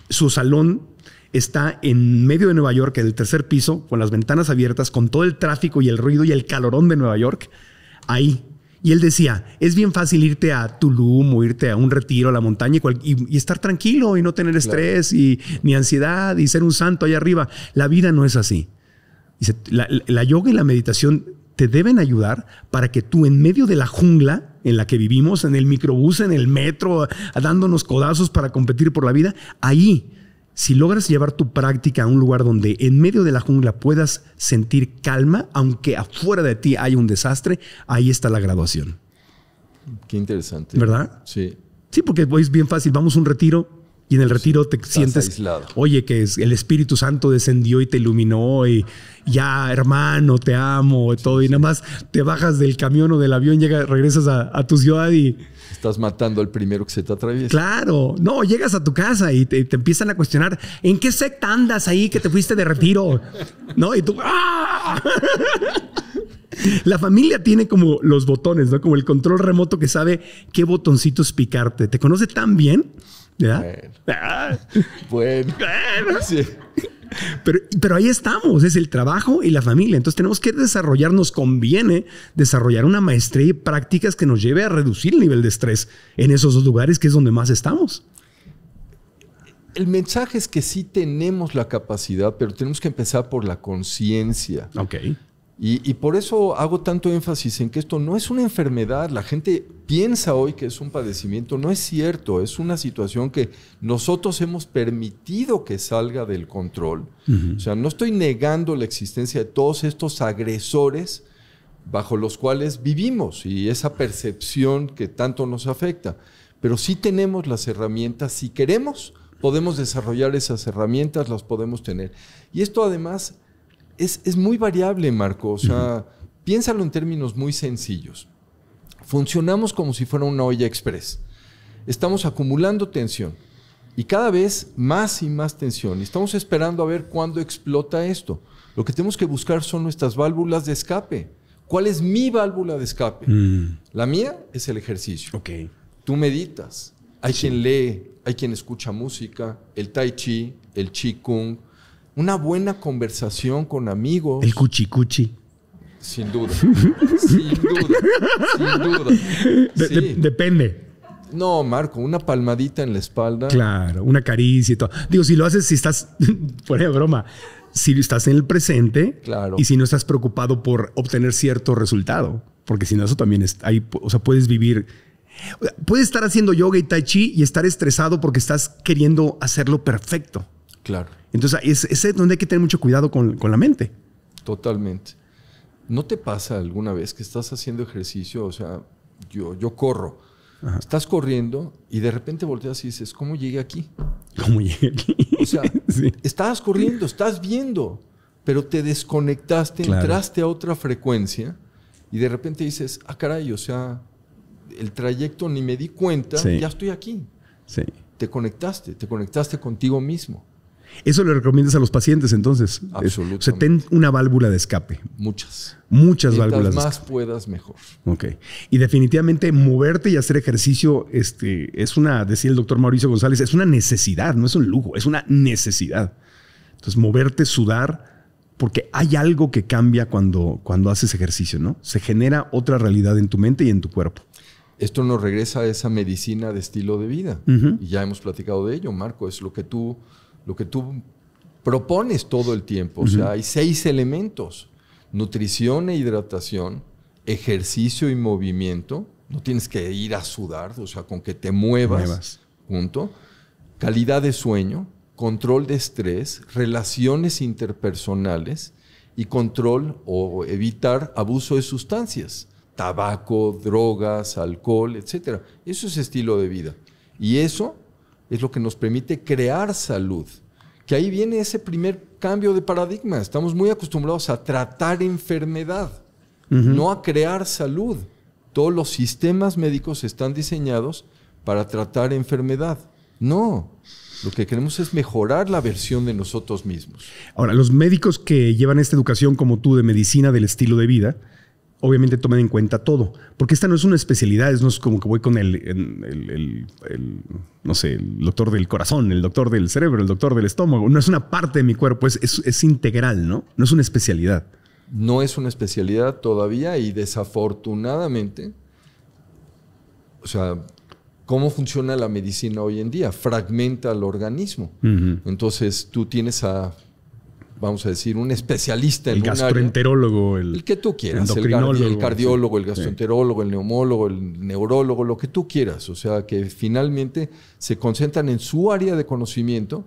Su salón está en medio de Nueva York, en el tercer piso, con las ventanas abiertas, con todo el tráfico y el ruido y el calorón de Nueva York, ahí. Y él decía, es bien fácil irte a Tulum o irte a un retiro a la montaña y, estar tranquilo y no tener estrés y, ni ansiedad y ser un santo allá arriba. La vida no es así. la, la yoga y la meditación te deben ayudar para que tú en medio de la jungla en la que vivimos, en el microbús, en el metro, dándonos codazos para competir por la vida, ahí si logras llevar tu práctica a un lugar donde en medio de la jungla puedas sentir calma, aunque afuera de ti hay un desastre, ahí está la graduación. Qué interesante. ¿Verdad? Sí. Sí, porque es bien fácil. Vamos a un retiro, y en el retiro te sientes, aislado. oye, que el Espíritu Santo descendió y te iluminó y ya, hermano, te amo y todo. Y nada más te bajas del camión o del avión, llegas, regresas a, tu ciudad y... Estás matando al primero que se te atraviesa. Claro, no, llegas a tu casa y te, empiezan a cuestionar, ¿en qué secta andas ahí que te fuiste de retiro? ¿No? Y tú... ¡ah! La familia tiene como los botones, ¿no? Como el control remoto que sabe qué botoncitos picarte. Te conoce tan bien bueno. Ah. Pero, pero, ahí estamos, es el trabajo y la familia. Entonces tenemos que desarrollar, nos conviene desarrollar una maestría y prácticas que nos lleve a reducir el nivel de estrés en esos dos lugares que es donde más estamos. El mensaje es que sí tenemos la capacidad, pero tenemos que empezar por la conciencia. Ok. Y, por eso hago tanto énfasis en que esto no es una enfermedad. La gente piensa hoy que es un padecimiento. No es cierto. Es una situación que nosotros hemos permitido que salga del control. O sea, no estoy negando la existencia de todos estos agresores bajo los cuales vivimos y esa percepción que tanto nos afecta. Pero sí tenemos las herramientas, si queremos, podemos desarrollar esas herramientas, las podemos tener. Y esto además es, muy variable, Marco. O sea, piénsalo en términos muy sencillos. Funcionamos como si fuera una olla express. Estamos acumulando tensión y cada vez más y más tensión. Y estamos esperando a ver cuándo explota esto. Lo que tenemos que buscar son nuestras válvulas de escape. ¿Cuál es mi válvula de escape? Mm. La mía es el ejercicio. Okay. Tú meditas. Hay quien lee, hay quien escucha música, el tai chi, el chi kung, una buena conversación con amigos. El cuchi-cuchi. Sin duda. sin duda. Sin duda. depende. No, Marco, una palmadita en la espalda. Claro, una caricia y todo. Digo, si lo haces, si estás, fuera de broma, si estás en el presente claro. y si no estás preocupado por obtener cierto resultado, porque si no, eso también es, ahí, o sea, puedes vivir Puedes estar haciendo yoga y tai chi y estar estresado porque estás queriendo hacerlo perfecto. Claro. Entonces, es, es donde hay que tener mucho cuidado con, la mente. Totalmente. ¿No te pasa alguna vez que estás haciendo ejercicio? O sea, yo, yo corro. Estás corriendo y de repente volteas y dices, ¿cómo llegué aquí? ¿Cómo llegué aquí? O sea, sí. estás corriendo, estás viendo, pero te desconectaste, entraste a otra frecuencia y de repente dices, ah, caray, o sea, el trayecto ni me di cuenta, ya estoy aquí. Sí. Te conectaste, te conectaste contigo mismo. Eso le recomiendas a los pacientes entonces. Absolutamente. O ten una válvula de escape. Muchas. Muchas válvulas. más de escape. puedas, mejor. Ok. Y definitivamente moverte y hacer ejercicio este, es una, decía el doctor Mauricio González, es una necesidad, no es un lujo, es una necesidad. Entonces, moverte, sudar, porque hay algo que cambia cuando, cuando haces ejercicio, ¿no? Se genera otra realidad en tu mente y en tu cuerpo esto nos regresa a esa medicina de estilo de vida. Y ya hemos platicado de ello, Marco. Es lo que tú lo que tú propones todo el tiempo. O sea, hay seis elementos. Nutrición e hidratación, ejercicio y movimiento. No tienes que ir a sudar, o sea, con que te muevas, muevas. junto. Calidad de sueño, control de estrés, relaciones interpersonales y control o evitar abuso de sustancias, tabaco, drogas, alcohol, etc. Eso es estilo de vida. Y eso es lo que nos permite crear salud. Que ahí viene ese primer cambio de paradigma. Estamos muy acostumbrados a tratar enfermedad, no a crear salud. Todos los sistemas médicos están diseñados para tratar enfermedad. No, lo que queremos es mejorar la versión de nosotros mismos. Ahora, los médicos que llevan esta educación como tú de medicina del estilo de vida, obviamente tomen en cuenta todo, porque esta no es una especialidad, no es como que voy con el, el, no sé, el doctor del corazón, el doctor del cerebro, el doctor del estómago, no es una parte de mi cuerpo, es, es, integral, ¿no? No es una especialidad. No es una especialidad todavía y desafortunadamente, o sea, ¿cómo funciona la medicina hoy en día? Fragmenta el organismo. Entonces tú tienes a vamos a decir, un especialista en un El gastroenterólogo, el, que tú quieras, el, cardiólogo, el gastroenterólogo, el neumólogo, el neurólogo, lo que tú quieras. O sea, que finalmente se concentran en su área de conocimiento,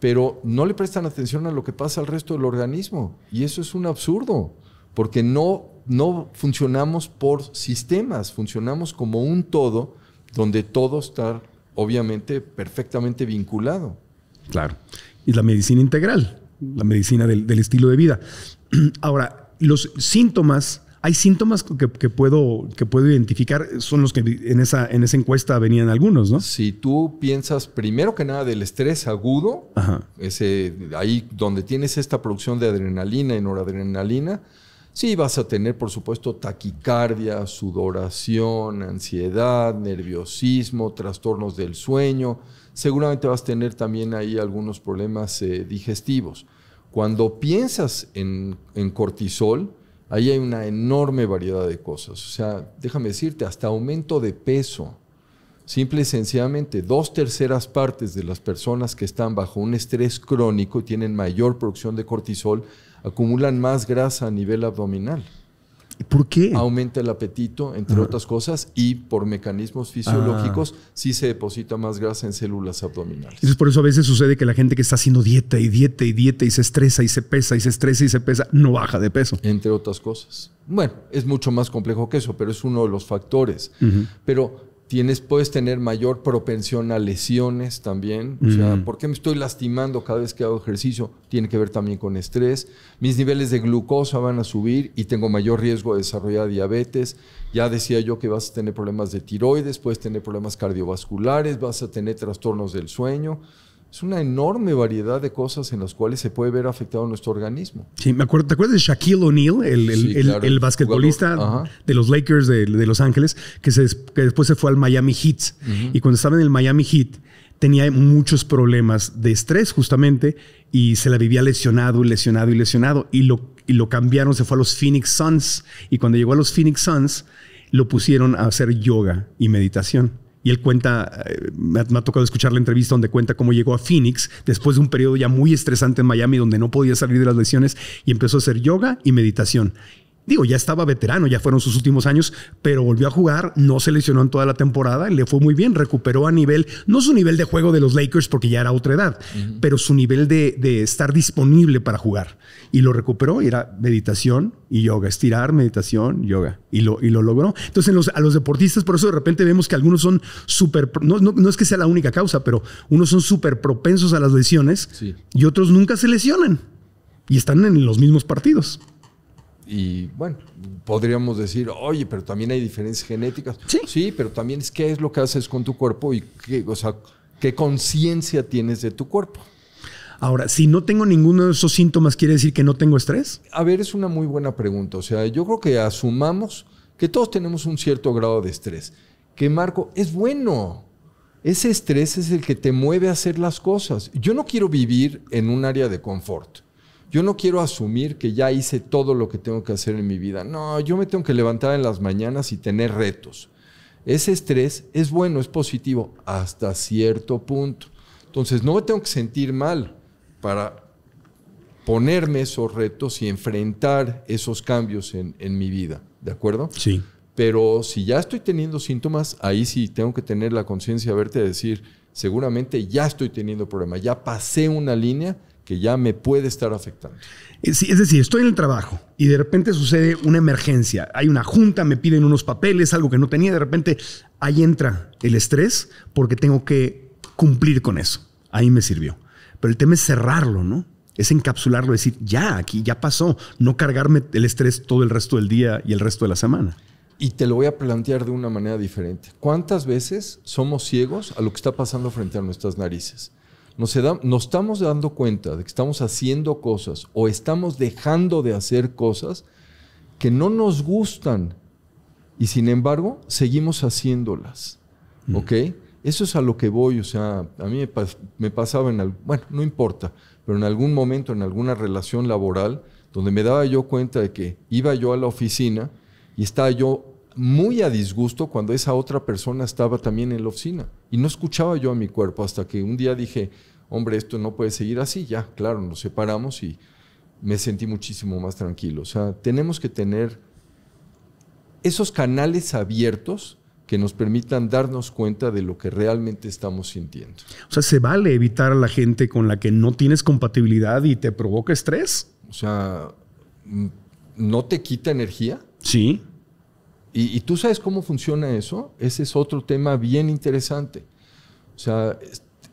pero no le prestan atención a lo que pasa al resto del organismo. Y eso es un absurdo, porque no, no funcionamos por sistemas, funcionamos como un todo, donde todo está obviamente perfectamente vinculado. Claro. Y la medicina integral la medicina del, estilo de vida. Ahora, los síntomas, hay síntomas que, puedo, que puedo identificar, son los que en esa, en esa encuesta venían algunos, ¿no? Si tú piensas primero que nada del estrés agudo, Ese, ahí donde tienes esta producción de adrenalina y noradrenalina, sí vas a tener, por supuesto, taquicardia, sudoración, ansiedad, nerviosismo, trastornos del sueño seguramente vas a tener también ahí algunos problemas eh, digestivos. Cuando piensas en, en, cortisol, ahí hay una enorme variedad de cosas. O sea, déjame decirte, hasta aumento de peso. Simple y sencillamente, dos terceras partes de las personas que están bajo un estrés crónico y tienen mayor producción de cortisol acumulan más grasa a nivel abdominal. ¿Por qué? Aumenta el apetito, entre otras cosas, y por mecanismos fisiológicos ah. sí se deposita más grasa en células abdominales. es por eso a veces sucede que la gente que está haciendo dieta y dieta y dieta y se estresa y se pesa y se estresa y se pesa, no baja de peso. Entre otras cosas. Bueno, es mucho más complejo que eso, pero es uno de los factores. Pero tienes, puedes tener mayor propensión a lesiones también. O sea, mm. ¿por qué me estoy lastimando cada vez que hago ejercicio? Tiene que ver también con estrés. Mis niveles de glucosa van a subir y tengo mayor riesgo de desarrollar diabetes. Ya decía yo que vas a tener problemas de tiroides, puedes tener problemas cardiovasculares, vas a tener trastornos del sueño es una enorme variedad de cosas en las cuales se puede ver afectado nuestro organismo. Sí, me acuerdo, ¿te acuerdas de Shaquille O'Neal, el, el, basquetbolista de los Lakers de, Los Ángeles, que, se, que, después se fue al Miami Heat? Y cuando estaba en el Miami Heat, tenía muchos problemas de estrés justamente y se la vivía lesionado, lesionado y lesionado. Y lo, y lo cambiaron, se fue a los Phoenix Suns. Y cuando llegó a los Phoenix Suns, lo pusieron a hacer yoga y meditación. Y él cuenta, eh, me ha, tocado escuchar la entrevista donde cuenta cómo llegó a Phoenix después de un periodo ya muy estresante en Miami donde no podía salir de las lesiones y empezó a hacer yoga y meditación. Digo, ya estaba veterano, ya fueron sus últimos años, pero volvió a jugar, no se lesionó en toda la temporada, le fue muy bien, recuperó a nivel, no su nivel de juego de los Lakers porque ya era otra edad, pero su nivel de, estar disponible para jugar. Y lo recuperó y era meditación y yoga, estirar, meditación, yoga. Y lo, y lo logró. Entonces a los deportistas, por eso de repente vemos que algunos son súper, no, no, es que sea la única causa, pero unos son súper propensos a las lesiones y otros nunca se lesionan y están en los mismos partidos. Y bueno, podríamos decir, oye, pero también hay diferencias genéticas. Sí. pero también es qué es lo que haces con tu cuerpo y qué, o sea, qué conciencia tienes de tu cuerpo. Ahora, si no tengo ninguno de esos síntomas, ¿quiere decir que no tengo estrés? A ver, es una muy buena pregunta. O sea, yo creo que asumamos que todos tenemos un cierto grado de estrés. Que Marco, es bueno. Ese estrés es el que te mueve a hacer las cosas. Yo no quiero vivir en un área de confort yo no quiero asumir que ya hice todo lo que tengo que hacer en mi vida. No, yo me tengo que levantar en las mañanas y tener retos. Ese estrés es bueno, es positivo hasta cierto punto. Entonces, no me tengo que sentir mal para ponerme esos retos y enfrentar esos cambios en, mi vida. ¿De acuerdo? Sí. Pero si ya estoy teniendo síntomas, ahí sí tengo que tener la conciencia, verte decir, seguramente ya estoy teniendo problemas, ya pasé una línea que ya me puede estar afectando. Es, eh, es decir, estoy en el trabajo y de repente sucede una emergencia. Hay una junta, me piden unos papeles, algo que no tenía. De repente ahí entra el estrés porque tengo que cumplir con eso. Ahí me sirvió. Pero el tema es cerrarlo, ¿no? Es encapsularlo, decir, ya, aquí ya pasó. No cargarme el estrés todo el resto del día y el resto de la semana. Y te lo voy a plantear de una manera diferente. ¿Cuántas veces somos ciegos a lo que está pasando frente a nuestras narices? nos, estamos dando cuenta de que estamos haciendo cosas o estamos dejando de hacer cosas que no nos gustan y sin embargo seguimos haciéndolas. Mm. ¿Ok? Eso es a lo que voy, o sea, a mí me, pasaba en, bueno, no importa, pero en algún momento, en alguna relación laboral, donde me daba yo cuenta de que iba yo a la oficina y estaba yo muy a disgusto cuando esa otra persona estaba también en la oficina. Y no escuchaba yo a mi cuerpo hasta que un día dije, hombre, esto no puede seguir así, ya, claro, nos separamos y me sentí muchísimo más tranquilo. O sea, tenemos que tener esos canales abiertos que nos permitan darnos cuenta de lo que realmente estamos sintiendo. O sea, ¿se vale evitar a la gente con la que no tienes compatibilidad y te provoca estrés? O sea, ¿no te quita energía? Sí. Y, tú sabes cómo funciona eso. Ese es otro tema bien interesante. O sea,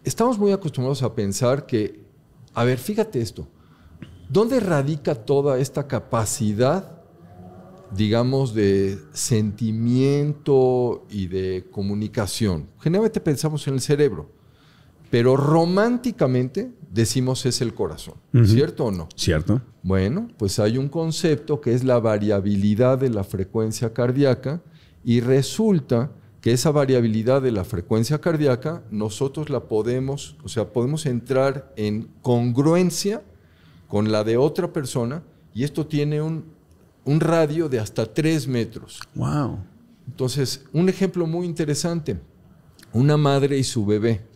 estamos muy acostumbrados a pensar que, a ver, fíjate esto, ¿dónde radica toda esta capacidad, digamos, de sentimiento y de comunicación? Generalmente pensamos en el cerebro. Pero románticamente decimos es el corazón, ¿cierto o no? Cierto. Bueno, pues hay un concepto que es la variabilidad de la frecuencia cardíaca y resulta que esa variabilidad de la frecuencia cardíaca nosotros la podemos, o sea, podemos entrar en congruencia con la de otra persona y esto tiene un, un radio de hasta 3 metros. ¡Wow! Entonces, un ejemplo muy interesante, una madre y su bebé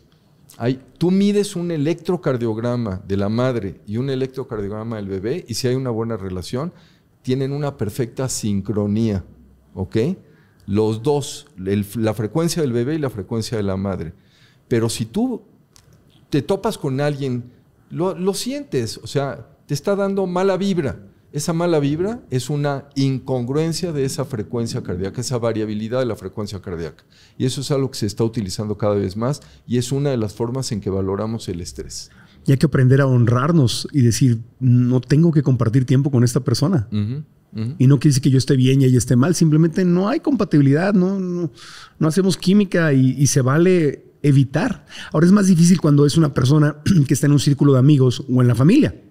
tú mides un electrocardiograma de la madre y un electrocardiograma del bebé y si hay una buena relación, tienen una perfecta sincronía, Los dos, la frecuencia del bebé y la frecuencia de la madre. Pero si tú te topas con alguien, lo sientes, o sea, te está dando mala vibra esa mala vibra es una incongruencia de esa frecuencia cardíaca, esa variabilidad de la frecuencia cardíaca. Y eso es algo que se está utilizando cada vez más y es una de las formas en que valoramos el estrés. Y hay que aprender a honrarnos y decir, no tengo que compartir tiempo con esta persona. Y no quiere decir que yo esté bien y ella esté mal, simplemente no hay compatibilidad, no, no, hacemos química y, y se vale evitar. Ahora es más difícil cuando es una persona que está en un círculo de amigos o en la familia.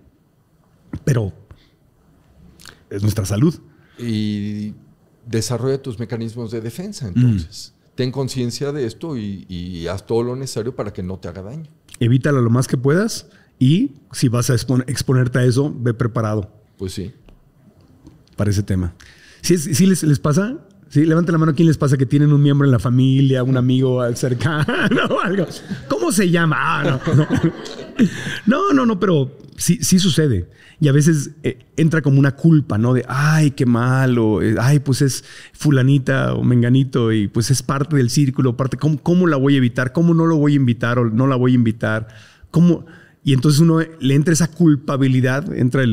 Pero es nuestra salud. Y desarrolla tus mecanismos de defensa mm. entonces. Ten conciencia de esto y, haz todo lo necesario para que no te haga daño. Evítala lo más que puedas y si vas a exponerte a eso, ve preparado. Pues sí. Para ese tema. Si les, les pasa Sí, levanta la mano quién les pasa que tienen un miembro en la familia, un amigo cercano o algo. ¿Cómo se llama? Ah, no, no. no, pero sí, sucede. Y a veces eh, entra como una culpa, ¿no? De, ay, qué malo, eh, ay, pues es fulanita o menganito y pues es parte del círculo, parte, ¿cómo, la voy a evitar? ¿Cómo no lo voy a invitar o no la voy a invitar? ¿Cómo? Y entonces uno le entra esa culpabilidad, entra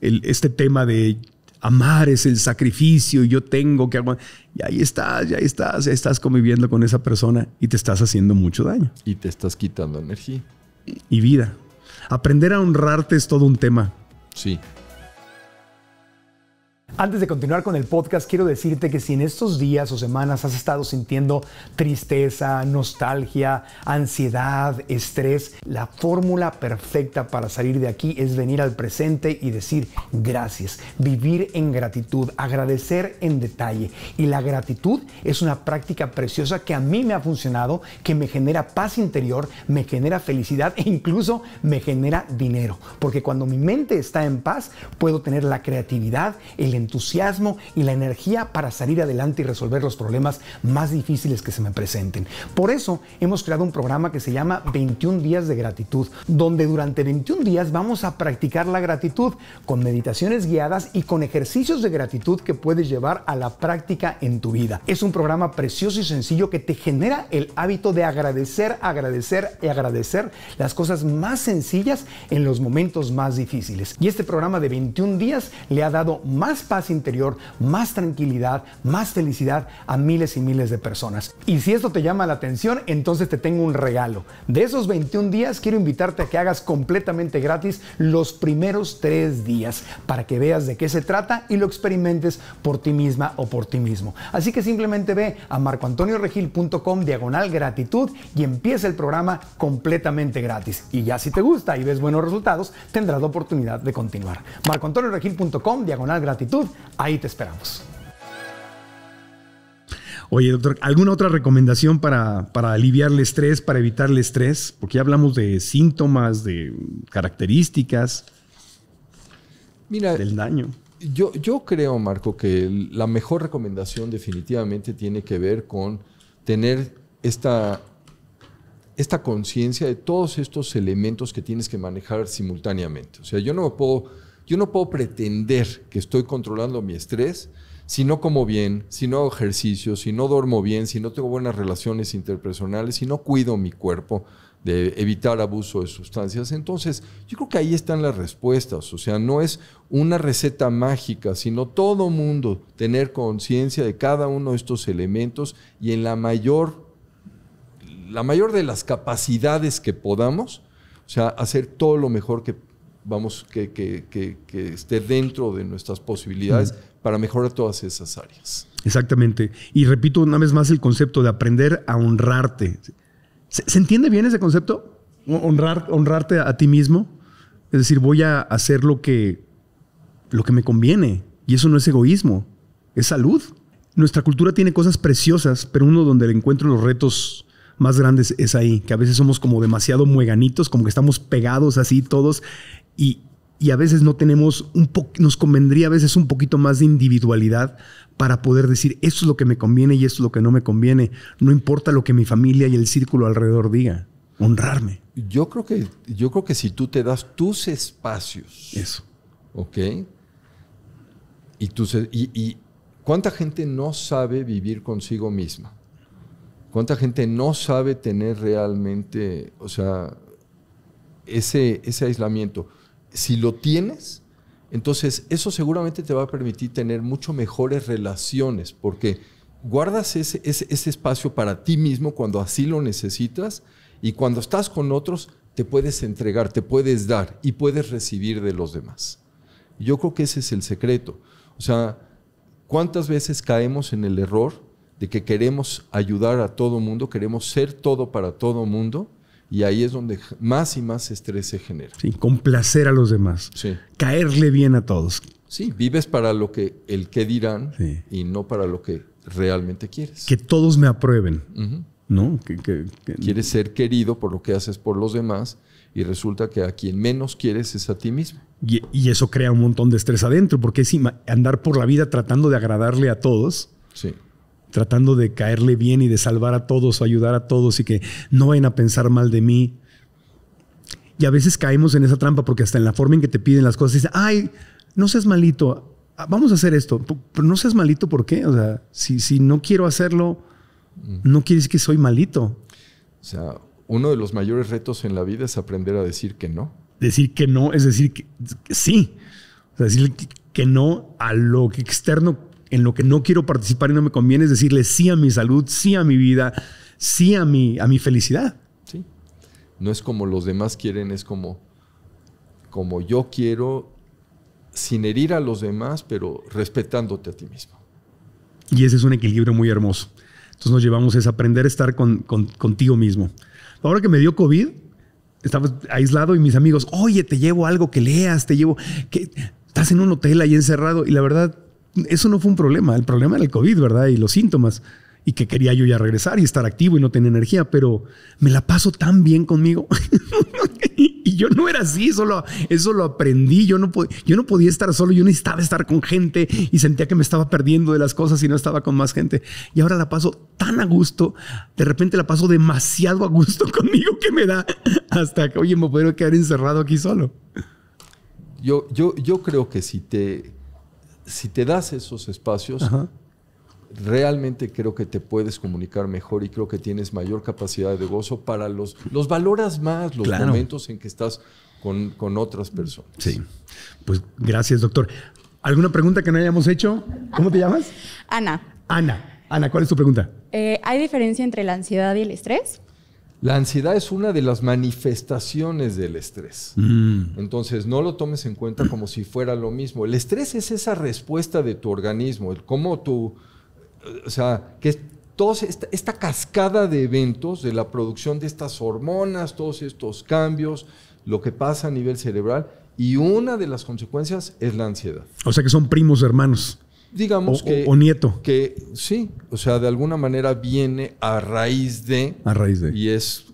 este tema de Amar es el sacrificio y yo tengo que aguantar. Y ahí estás, ya estás, ya estás conviviendo con esa persona y te estás haciendo mucho daño. Y te estás quitando energía. Y vida. Aprender a honrarte es todo un tema. Sí. Antes de continuar con el podcast, quiero decirte que si en estos días o semanas has estado sintiendo tristeza, nostalgia, ansiedad, estrés, la fórmula perfecta para salir de aquí es venir al presente y decir gracias, vivir en gratitud, agradecer en detalle. Y la gratitud es una práctica preciosa que a mí me ha funcionado, que me genera paz interior, me genera felicidad e incluso me genera dinero. Porque cuando mi mente está en paz, puedo tener la creatividad, el entusiasmo y la energía para salir adelante y resolver los problemas más difíciles que se me presenten. Por eso hemos creado un programa que se llama 21 días de gratitud, donde durante 21 días vamos a practicar la gratitud con meditaciones guiadas y con ejercicios de gratitud que puedes llevar a la práctica en tu vida. Es un programa precioso y sencillo que te genera el hábito de agradecer, agradecer y agradecer las cosas más sencillas en los momentos más difíciles. Y este programa de 21 días le ha dado más interior, más tranquilidad, más felicidad a miles y miles de personas. Y si esto te llama la atención, entonces te tengo un regalo. De esos 21 días, quiero invitarte a que hagas completamente gratis los primeros tres días para que veas de qué se trata y lo experimentes por ti misma o por ti mismo. Así que simplemente ve a marcoantonioregil.com diagonal gratitud y empieza el programa completamente gratis. Y ya si te gusta y ves buenos resultados, tendrás la oportunidad de continuar. marcoantonioregil.com diagonal gratitud Ahí te esperamos. Oye, doctor, ¿alguna otra recomendación para, para, aliviar el estrés, para evitar el estrés? Porque ya hablamos de síntomas, de características Mira, del daño. Yo, yo creo, Marco, que la mejor recomendación definitivamente tiene que ver con tener esta, esta conciencia de todos estos elementos que tienes que manejar simultáneamente. O sea, yo no puedo yo no puedo pretender que estoy controlando mi estrés si no como bien, si no hago ejercicio, si no duermo bien, si no tengo buenas relaciones interpersonales, si no cuido mi cuerpo de evitar abuso de sustancias. Entonces, yo creo que ahí están las respuestas. O sea, no es una receta mágica, sino todo mundo tener conciencia de cada uno de estos elementos y en la mayor, la mayor de las capacidades que podamos, o sea, hacer todo lo mejor que vamos, que, que, que, esté dentro de nuestras posibilidades para mejorar todas esas áreas. Exactamente. Y repito una vez más el concepto de aprender a honrarte. ¿Se, entiende bien ese concepto? Honrar, honrarte a, a, ti mismo. Es decir, voy a hacer lo que, lo que me conviene. Y eso no es egoísmo, es salud. Nuestra cultura tiene cosas preciosas, pero uno donde le encuentro los retos más grandes es ahí, que a veces somos como demasiado mueganitos, como que estamos pegados así todos y, a veces no tenemos un po nos convendría a veces un poquito más de individualidad para poder decir esto es lo que me conviene y esto es lo que no me conviene, no importa lo que mi familia y el círculo alrededor diga, honrarme. Yo creo que yo creo que si tú te das tus espacios. Eso. ¿Ok? Y tú y, y cuánta gente no sabe vivir consigo misma. ¿Cuánta gente no sabe tener realmente, o sea, ese, ese aislamiento? si lo tienes, entonces eso seguramente te va a permitir tener mucho mejores relaciones, porque guardas ese, espacio para ti mismo cuando así lo necesitas y cuando estás con otros te puedes entregar, te puedes dar y puedes recibir de los demás. Yo creo que ese es el secreto. O sea, ¿cuántas veces caemos en el error de que queremos ayudar a todo mundo, queremos ser todo para todo mundo? Y ahí es donde más y más estrés se genera. Sí, complacer a los demás. Sí. Caerle bien a todos. Sí, vives para lo que el que dirán y no para lo que realmente quieres. Que todos me aprueben. ¿No? Que, Quieres ser querido por lo que haces por los demás y resulta que a quien menos quieres es a ti mismo. Y, y eso crea un montón de estrés adentro, porque es andar por la vida tratando de agradarle a todos. Sí tratando de caerle bien y de salvar a todos o ayudar a todos y que no vayan a pensar mal de mí. Y a veces caemos en esa trampa porque hasta en la forma en que te piden las cosas dice ay, no seas malito, ah, vamos a hacer esto, pero no seas malito, ¿por qué? O sea, si, si no quiero hacerlo, mm. no quieres que soy malito. O sea, uno de los mayores retos en la vida es aprender a decir que no. Decir que no es decir que, sí. O sea, decir que no a lo externo en lo que no quiero participar y no me conviene es decirle sí a mi salud, sí a mi vida, sí a mi, a mi felicidad. Sí. No es como los demás quieren, es como, como yo quiero, sin herir a los demás, pero respetándote a ti mismo. Y ese es un equilibrio muy hermoso. Entonces nos llevamos es aprender a estar contigo mismo. Ahora que me dio COVID, estaba aislado y mis amigos, oye, te llevo algo que leas, te llevo, que estás en un hotel ahí encerrado. Y la verdad, eso no fue un problema. El problema era el COVID, ¿verdad? Y los síntomas. Y que quería yo ya regresar y estar activo y no tener energía, pero me la paso tan bien conmigo. y yo no era así, solo, eso lo aprendí. Yo no, yo no podía estar solo, yo necesitaba estar con gente y sentía que me estaba perdiendo de las cosas y no estaba con más gente. Y ahora la paso tan a gusto, de repente la paso demasiado a gusto conmigo que me da hasta que, oye, me puedo quedar encerrado aquí solo. Yo, yo, yo creo que si te, si te das esos espacios, realmente creo que te puedes comunicar mejor y creo que tienes mayor capacidad de gozo para los, los valoras más los momentos en que estás con, otras personas. Sí, pues gracias doctor. ¿Alguna pregunta que no hayamos hecho? ¿Cómo te llamas? Ana. Ana. Ana, ¿cuál es tu pregunta? Eh, ¿Hay diferencia entre la ansiedad y el estrés? La ansiedad es una de las manifestaciones del estrés. Mm. Entonces, no lo tomes en cuenta como si fuera lo mismo. El estrés es esa respuesta de tu organismo, el cómo tú, o sea, que es toda esta, cascada de eventos, de la producción de estas hormonas, todos estos cambios, lo que pasa a nivel cerebral, y una de las consecuencias es la ansiedad. O sea que son primos hermanos digamos o, que... O, nieto. Que sí, o sea, de alguna manera viene a raíz de... A raíz de. Y es,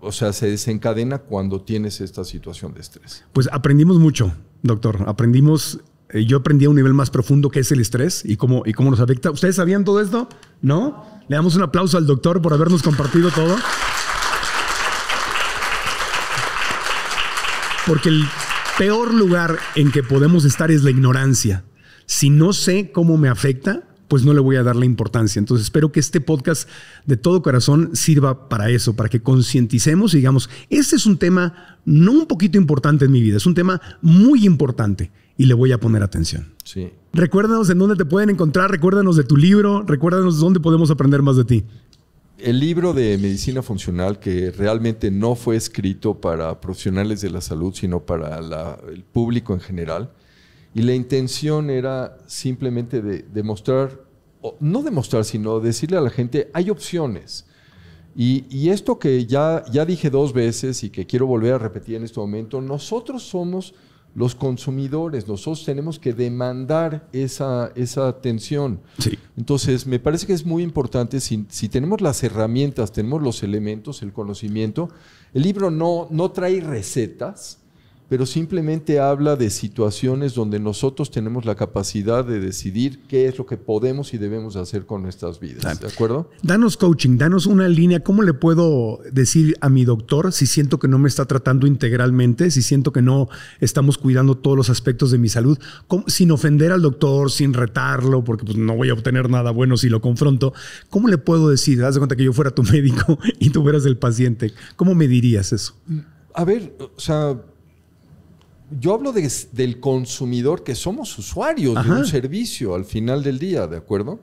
o sea, se desencadena cuando tienes esta situación de estrés. Pues aprendimos mucho, doctor. Aprendimos, eh, yo aprendí a un nivel más profundo que es el estrés y cómo, y cómo nos afecta. ¿Ustedes sabían todo esto? ¿No? Le damos un aplauso al doctor por habernos compartido todo. Porque el peor lugar en que podemos estar es la ignorancia si no sé cómo me afecta, pues no le voy a dar la importancia. Entonces espero que este podcast de todo corazón sirva para eso, para que concienticemos y digamos, este es un tema no un poquito importante en mi vida, es un tema muy importante y le voy a poner atención. Recuérdanos en dónde te pueden encontrar, recuérdanos de tu libro, recuérdanos dónde podemos aprender más de ti. El libro de medicina funcional que realmente no fue escrito para profesionales de la salud, sino para el público en general, y la intención era simplemente de demostrar, no demostrar, sino decirle a la gente, hay opciones. Y, esto que ya, ya dije dos veces y que quiero volver a repetir en este momento, nosotros somos los consumidores, nosotros tenemos que demandar esa, atención. Entonces, me parece que es muy importante, si, tenemos las herramientas, tenemos los elementos, el conocimiento, el libro no, no trae recetas, pero simplemente habla de situaciones donde nosotros tenemos la capacidad de decidir qué es lo que podemos y debemos hacer con nuestras vidas. ¿De acuerdo? Danos coaching, danos una línea. ¿Cómo le puedo decir a mi doctor si siento que no me está tratando integralmente, si siento que no estamos cuidando todos los aspectos de mi salud, sin ofender al doctor, sin retarlo, porque pues, no voy a obtener nada bueno si lo confronto? ¿Cómo le puedo decir? Haz de cuenta que yo fuera tu médico y tú fueras el paciente. ¿Cómo me dirías eso? A ver, o sea yo hablo del consumidor, que somos usuarios de un servicio al final del día, ¿de acuerdo?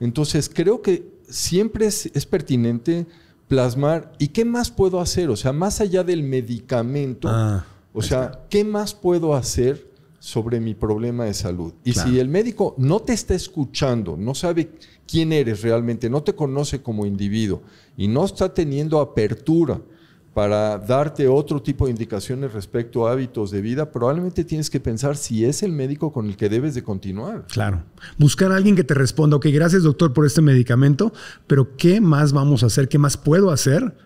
Entonces, creo que siempre es, pertinente plasmar, ¿y qué más puedo hacer? O sea, más allá del medicamento, ah, o sea, ¿qué más puedo hacer sobre mi problema de salud? Y si el médico no te está escuchando, no sabe quién eres realmente, no te conoce como individuo y no está teniendo apertura para darte otro tipo de indicaciones respecto a hábitos de vida, probablemente tienes que pensar si es el médico con el que debes de continuar. Claro. Buscar a alguien que te responda, ok, gracias doctor por este medicamento, pero ¿qué más vamos a hacer? ¿Qué más puedo hacer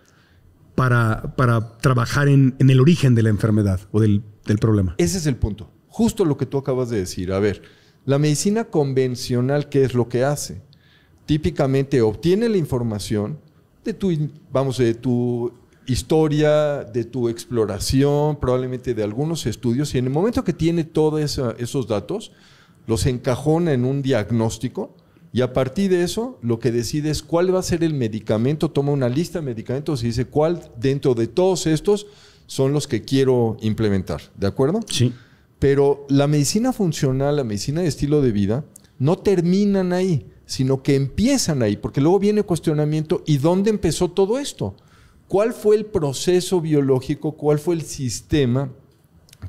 para, para trabajar en, el origen de la enfermedad o del, problema? Ese es el punto. Justo lo que tú acabas de decir. A ver, la medicina convencional, ¿qué es lo que hace? Típicamente obtiene la información de tu, vamos, de tu historia, de tu exploración, probablemente de algunos estudios, y en el momento que tiene todos esos datos, los encajona en un diagnóstico y a partir de eso lo que decide es cuál va a ser el medicamento, toma una lista de medicamentos y dice cuál dentro de todos estos son los que quiero implementar, ¿de acuerdo? Sí. Pero la medicina funcional, la medicina de estilo de vida, no terminan ahí, sino que empiezan ahí, porque luego viene cuestionamiento, ¿y dónde empezó todo esto? ¿Cuál fue el proceso biológico, cuál fue el sistema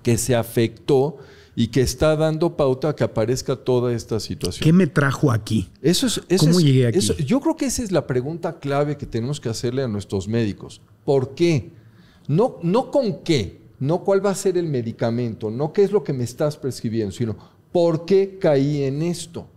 que se afectó y que está dando pauta a que aparezca toda esta situación? ¿Qué me trajo aquí? ¿Cómo llegué aquí? yo creo que esa es la pregunta clave que tenemos que hacerle a nuestros médicos. ¿Por qué? No, no con qué, no cuál va a ser el medicamento, no qué es lo que me estás prescribiendo, sino por qué caí en esto.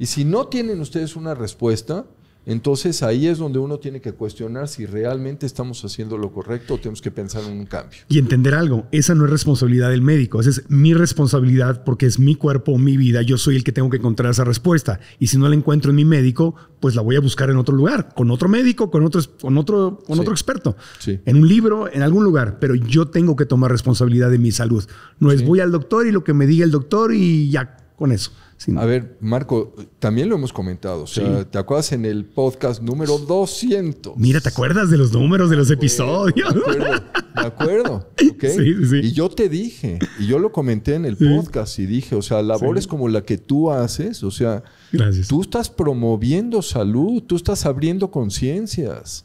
Y si no tienen ustedes una respuesta, entonces ahí es donde uno tiene que cuestionar si realmente estamos haciendo lo correcto o tenemos que pensar en un cambio. Y entender algo, esa no es responsabilidad del médico, esa es mi responsabilidad porque es mi cuerpo, mi vida, yo soy el que tengo que encontrar esa respuesta. Y si no la encuentro en mi médico, pues la voy a buscar en otro lugar, con otro médico, con otro, con otro, con otro experto, en un libro, en algún lugar. Pero yo tengo que tomar responsabilidad de mi salud. No es voy al doctor y lo que me diga el doctor y ya con eso. A ver, Marco, también lo hemos comentado. O sea, ¿Te acuerdas en el podcast número 200? Mira, ¿te acuerdas de los números de los episodios? De acuerdo. Me acuerdo sí, y yo te dije, y yo lo comenté en el podcast y dije, o sea, labores como la que tú haces, o sea, tú estás promoviendo salud, tú estás abriendo conciencias.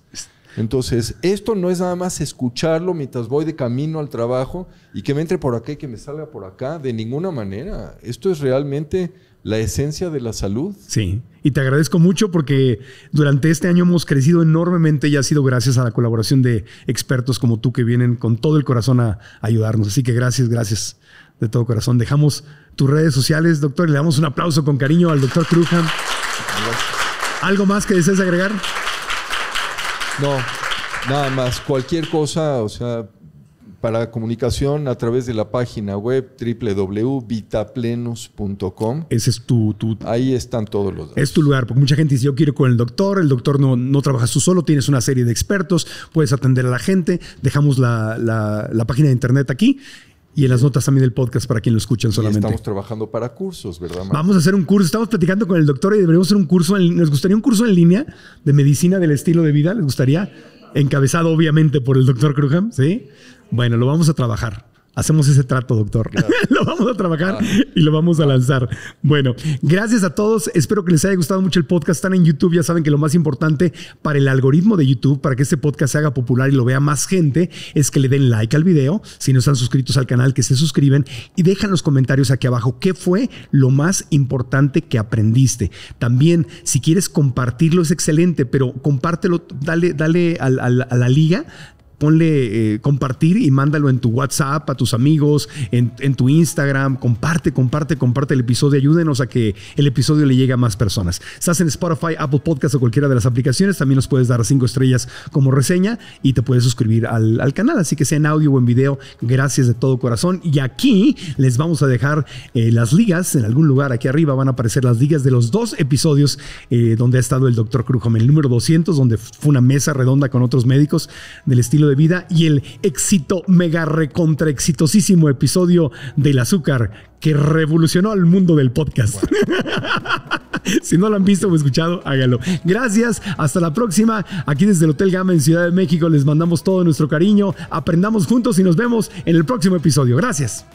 Entonces, esto no es nada más escucharlo mientras voy de camino al trabajo y que me entre por acá y que me salga por acá, de ninguna manera. Esto es realmente la esencia de la salud. Sí, y te agradezco mucho porque durante este año hemos crecido enormemente y ha sido gracias a la colaboración de expertos como tú que vienen con todo el corazón a ayudarnos. Así que gracias, gracias de todo corazón. Dejamos tus redes sociales, doctor, y le damos un aplauso con cariño al doctor Trujan. ¿Algo más que desees agregar? No, nada más. Cualquier cosa, o sea, para comunicación a través de la página web www.vitaplenos.com Ese es tu, tu, Ahí están todos los datos. Es tu lugar, porque mucha gente dice, yo quiero con el doctor, el doctor no, no trabaja tú solo, tienes una serie de expertos, puedes atender a la gente, dejamos la, página de internet aquí y en las notas también del podcast para quien lo escuchen solamente. estamos trabajando para cursos, ¿verdad? Vamos a hacer un curso. Estamos platicando con el doctor y deberíamos hacer un curso. nos gustaría un curso en línea de medicina del estilo de vida. ¿Les gustaría? Encabezado, obviamente, por el doctor sí ¿Sí? Bueno, lo vamos a trabajar. Hacemos ese trato, doctor. lo vamos a trabajar ah. y lo vamos a lanzar. Bueno, gracias a todos. Espero que les haya gustado mucho el podcast. Están en YouTube. Ya saben que lo más importante para el algoritmo de YouTube, para que este podcast se haga popular y lo vea más gente, es que le den like al video. Si no están suscritos al canal, que se suscriben y dejan los comentarios aquí abajo. ¿Qué fue lo más importante que aprendiste? También, si quieres compartirlo, es excelente, pero compártelo, dale, dale a la liga ponle eh, compartir y mándalo en tu WhatsApp, a tus amigos, en, tu Instagram, comparte, comparte, comparte el episodio, ayúdenos a que el episodio le llegue a más personas. Estás en Spotify, Apple Podcast o cualquiera de las aplicaciones, también nos puedes dar cinco estrellas como reseña y te puedes suscribir al, canal, así que sea en audio o en video, gracias de todo corazón. Y aquí les vamos a dejar eh, las ligas, en algún lugar aquí arriba van a aparecer las ligas de los dos episodios eh, donde ha estado el doctor en el número 200, donde fue una mesa redonda con otros médicos del estilo de vida y el éxito mega recontra exitosísimo episodio del azúcar que revolucionó al mundo del podcast. si no lo han visto o escuchado, hágalo. Gracias, hasta la próxima. Aquí desde el Hotel Gama en Ciudad de México les mandamos todo nuestro cariño. Aprendamos juntos y nos vemos en el próximo episodio. Gracias.